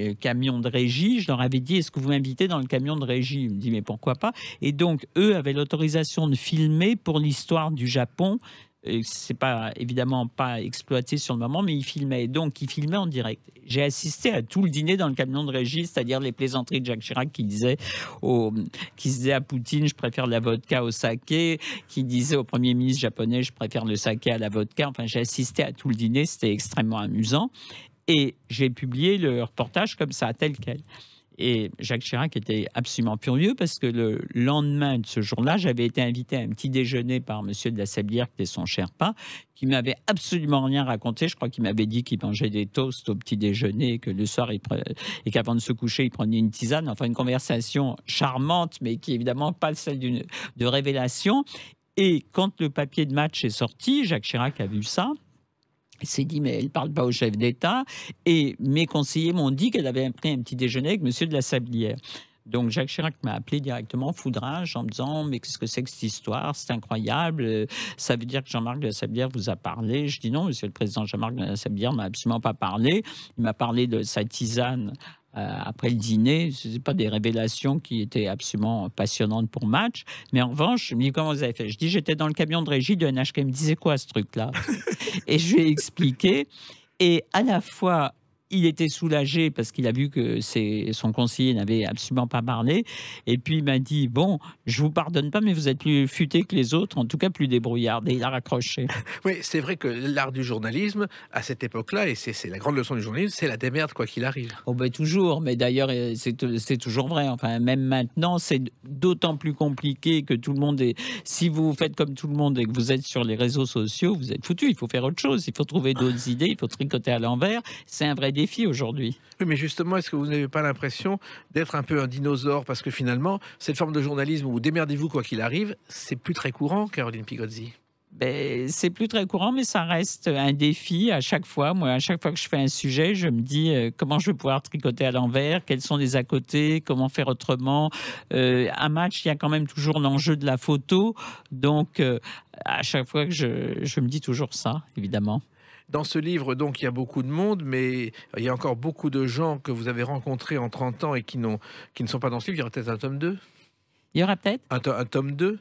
euh, camion de régie. Je leur avais dit Est-ce que vous m'invitez dans le camion de régie Ils me disent Mais pourquoi pas Et donc, eux avaient l'autorisation de filmer pour l'histoire du Japon c'est pas évidemment pas exploité sur le moment, mais il filmait. Donc, il filmait en direct. J'ai assisté à tout le dîner dans le camion de régie, c'est-à-dire les plaisanteries de Jacques Chirac qui disait, au, qui disait à Poutine, je préfère la vodka au saké, qui disait au premier ministre japonais, je préfère le saké à la vodka. Enfin, j'ai assisté à tout le dîner, c'était extrêmement amusant. Et j'ai publié le reportage comme ça, tel quel. Et Jacques Chirac était absolument furieux parce que le lendemain de ce jour-là, j'avais été invité à un petit déjeuner par M. de la Sablière, qui était son cher pas, qui m'avait absolument rien raconté. Je crois qu'il m'avait dit qu'il mangeait des toasts au petit déjeuner que le soir, il et qu'avant de se coucher, il prenait une tisane. Enfin, une conversation charmante, mais qui évidemment pas celle d'une de révélation. Et quand le papier de match est sorti, Jacques Chirac a vu ça. Elle s'est dit, mais elle ne parle pas au chef d'État. Et mes conseillers m'ont dit qu'elle avait pris un petit déjeuner avec monsieur de la Sablière. Donc Jacques Chirac m'a appelé directement foudrage en me disant mais qu'est-ce que c'est que cette histoire C'est incroyable. Euh, ça veut dire que Jean-Marc de la Sablière vous a parlé. Je dis non, Monsieur le Président, Jean-Marc de la Sablière m'a absolument pas parlé. Il m'a parlé de sa tisane euh, après le dîner. Ce n'est pas des révélations qui étaient absolument passionnantes pour match. Mais en revanche, je me dis comment vous avez fait Je dis j'étais dans le camion de régie de NHK. me disait quoi ce truc-là (laughs) Et je lui ai expliqué. Et à la fois, il était soulagé parce qu'il a vu que son conseiller n'avait absolument pas parlé. Et puis il m'a dit Bon, je vous pardonne pas, mais vous êtes plus futé que les autres, en tout cas plus débrouillard. Et il a raccroché. (laughs) Oui, c'est vrai que l'art du journalisme, à cette époque-là, et c'est la grande leçon du journalisme, c'est la démerde, quoi qu'il arrive. Oh, ben toujours, mais d'ailleurs, euh, c'est toujours vrai. Enfin, même maintenant, c'est d'autant plus compliqué que tout le monde est. Si vous faites comme tout le monde et que vous êtes sur les réseaux sociaux, vous êtes foutu. Il faut faire autre chose. Il faut trouver d'autres (laughs) idées. Il faut tricoter à l'envers. C'est un vrai aujourd'hui. Oui, mais justement, est-ce que vous n'avez pas l'impression d'être un peu un dinosaure Parce que finalement, cette forme de journalisme où démerdez-vous quoi qu'il arrive, c'est plus très courant, Caroline Pigozzi. Ben, c'est plus très courant, mais ça reste un défi à chaque fois. Moi, à chaque fois que je fais un sujet, je me dis euh, comment je vais pouvoir tricoter à l'envers, quels sont les à côté, comment faire autrement. Euh, un match, il y a quand même toujours l'enjeu de la photo. Donc, euh, à chaque fois que je, je me dis toujours ça, évidemment. Dans ce livre, donc, il y a beaucoup de monde, mais il y a encore beaucoup de gens que vous avez rencontrés en 30 ans et qui, qui ne sont pas dans ce livre. Il y aura peut-être un tome 2 Il y aura peut-être un, tome 2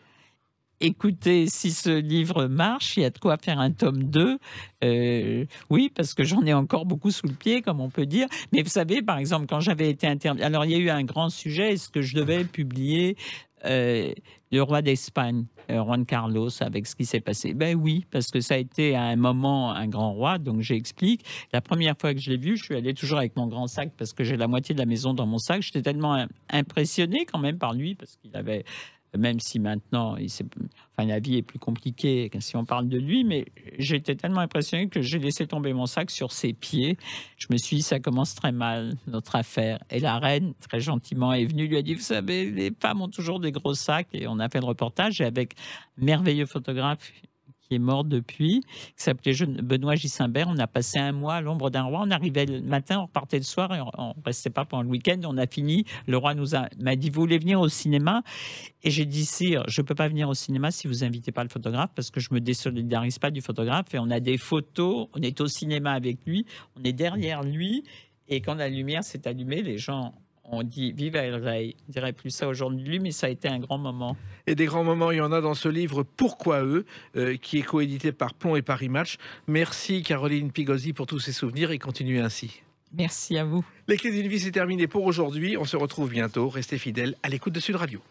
écoutez, si ce livre marche, il y a de quoi faire un tome 2. Euh, oui, parce que j'en ai encore beaucoup sous le pied, comme on peut dire. Mais vous savez, par exemple, quand j'avais été interviewé, alors il y a eu un grand sujet, est-ce que je devais publier euh, le roi d'Espagne, euh, Juan Carlos, avec ce qui s'est passé Ben oui, parce que ça a été à un moment un grand roi, donc j'explique. La première fois que je l'ai vu, je suis allé toujours avec mon grand sac parce que j'ai la moitié de la maison dans mon sac. J'étais tellement impressionné quand même par lui parce qu'il avait même si maintenant, il enfin, la vie est plus compliquée si on parle de lui, mais j'étais tellement impressionné que j'ai laissé tomber mon sac sur ses pieds. Je me suis dit, ça commence très mal, notre affaire. Et la reine, très gentiment, est venue, lui a dit, vous savez, les femmes ont toujours des gros sacs, et on a fait le reportage, et avec merveilleux photographe, qui est mort depuis, qui s'appelait Benoît Gissimbert. On a passé un mois à l'ombre d'un roi. On arrivait le matin, on repartait le soir on restait pas pendant le week-end. On a fini. Le roi nous a m'a dit Vous voulez venir au cinéma Et j'ai dit Sire, euh, je peux pas venir au cinéma si vous invitez pas le photographe parce que je me désolidarise pas du photographe. Et on a des photos. On est au cinéma avec lui. On est derrière lui. Et quand la lumière s'est allumée, les gens on dit vive El dirait plus ça aujourd'hui, mais ça a été un grand moment. Et des grands moments, il y en a dans ce livre Pourquoi eux, euh, qui est coédité par Pont et Paris Match. Merci Caroline Pigosi pour tous ces souvenirs et continuez ainsi. Merci à vous. Les d'une vie, c'est terminé pour aujourd'hui. On se retrouve bientôt. Restez fidèles à l'écoute de Sud Radio.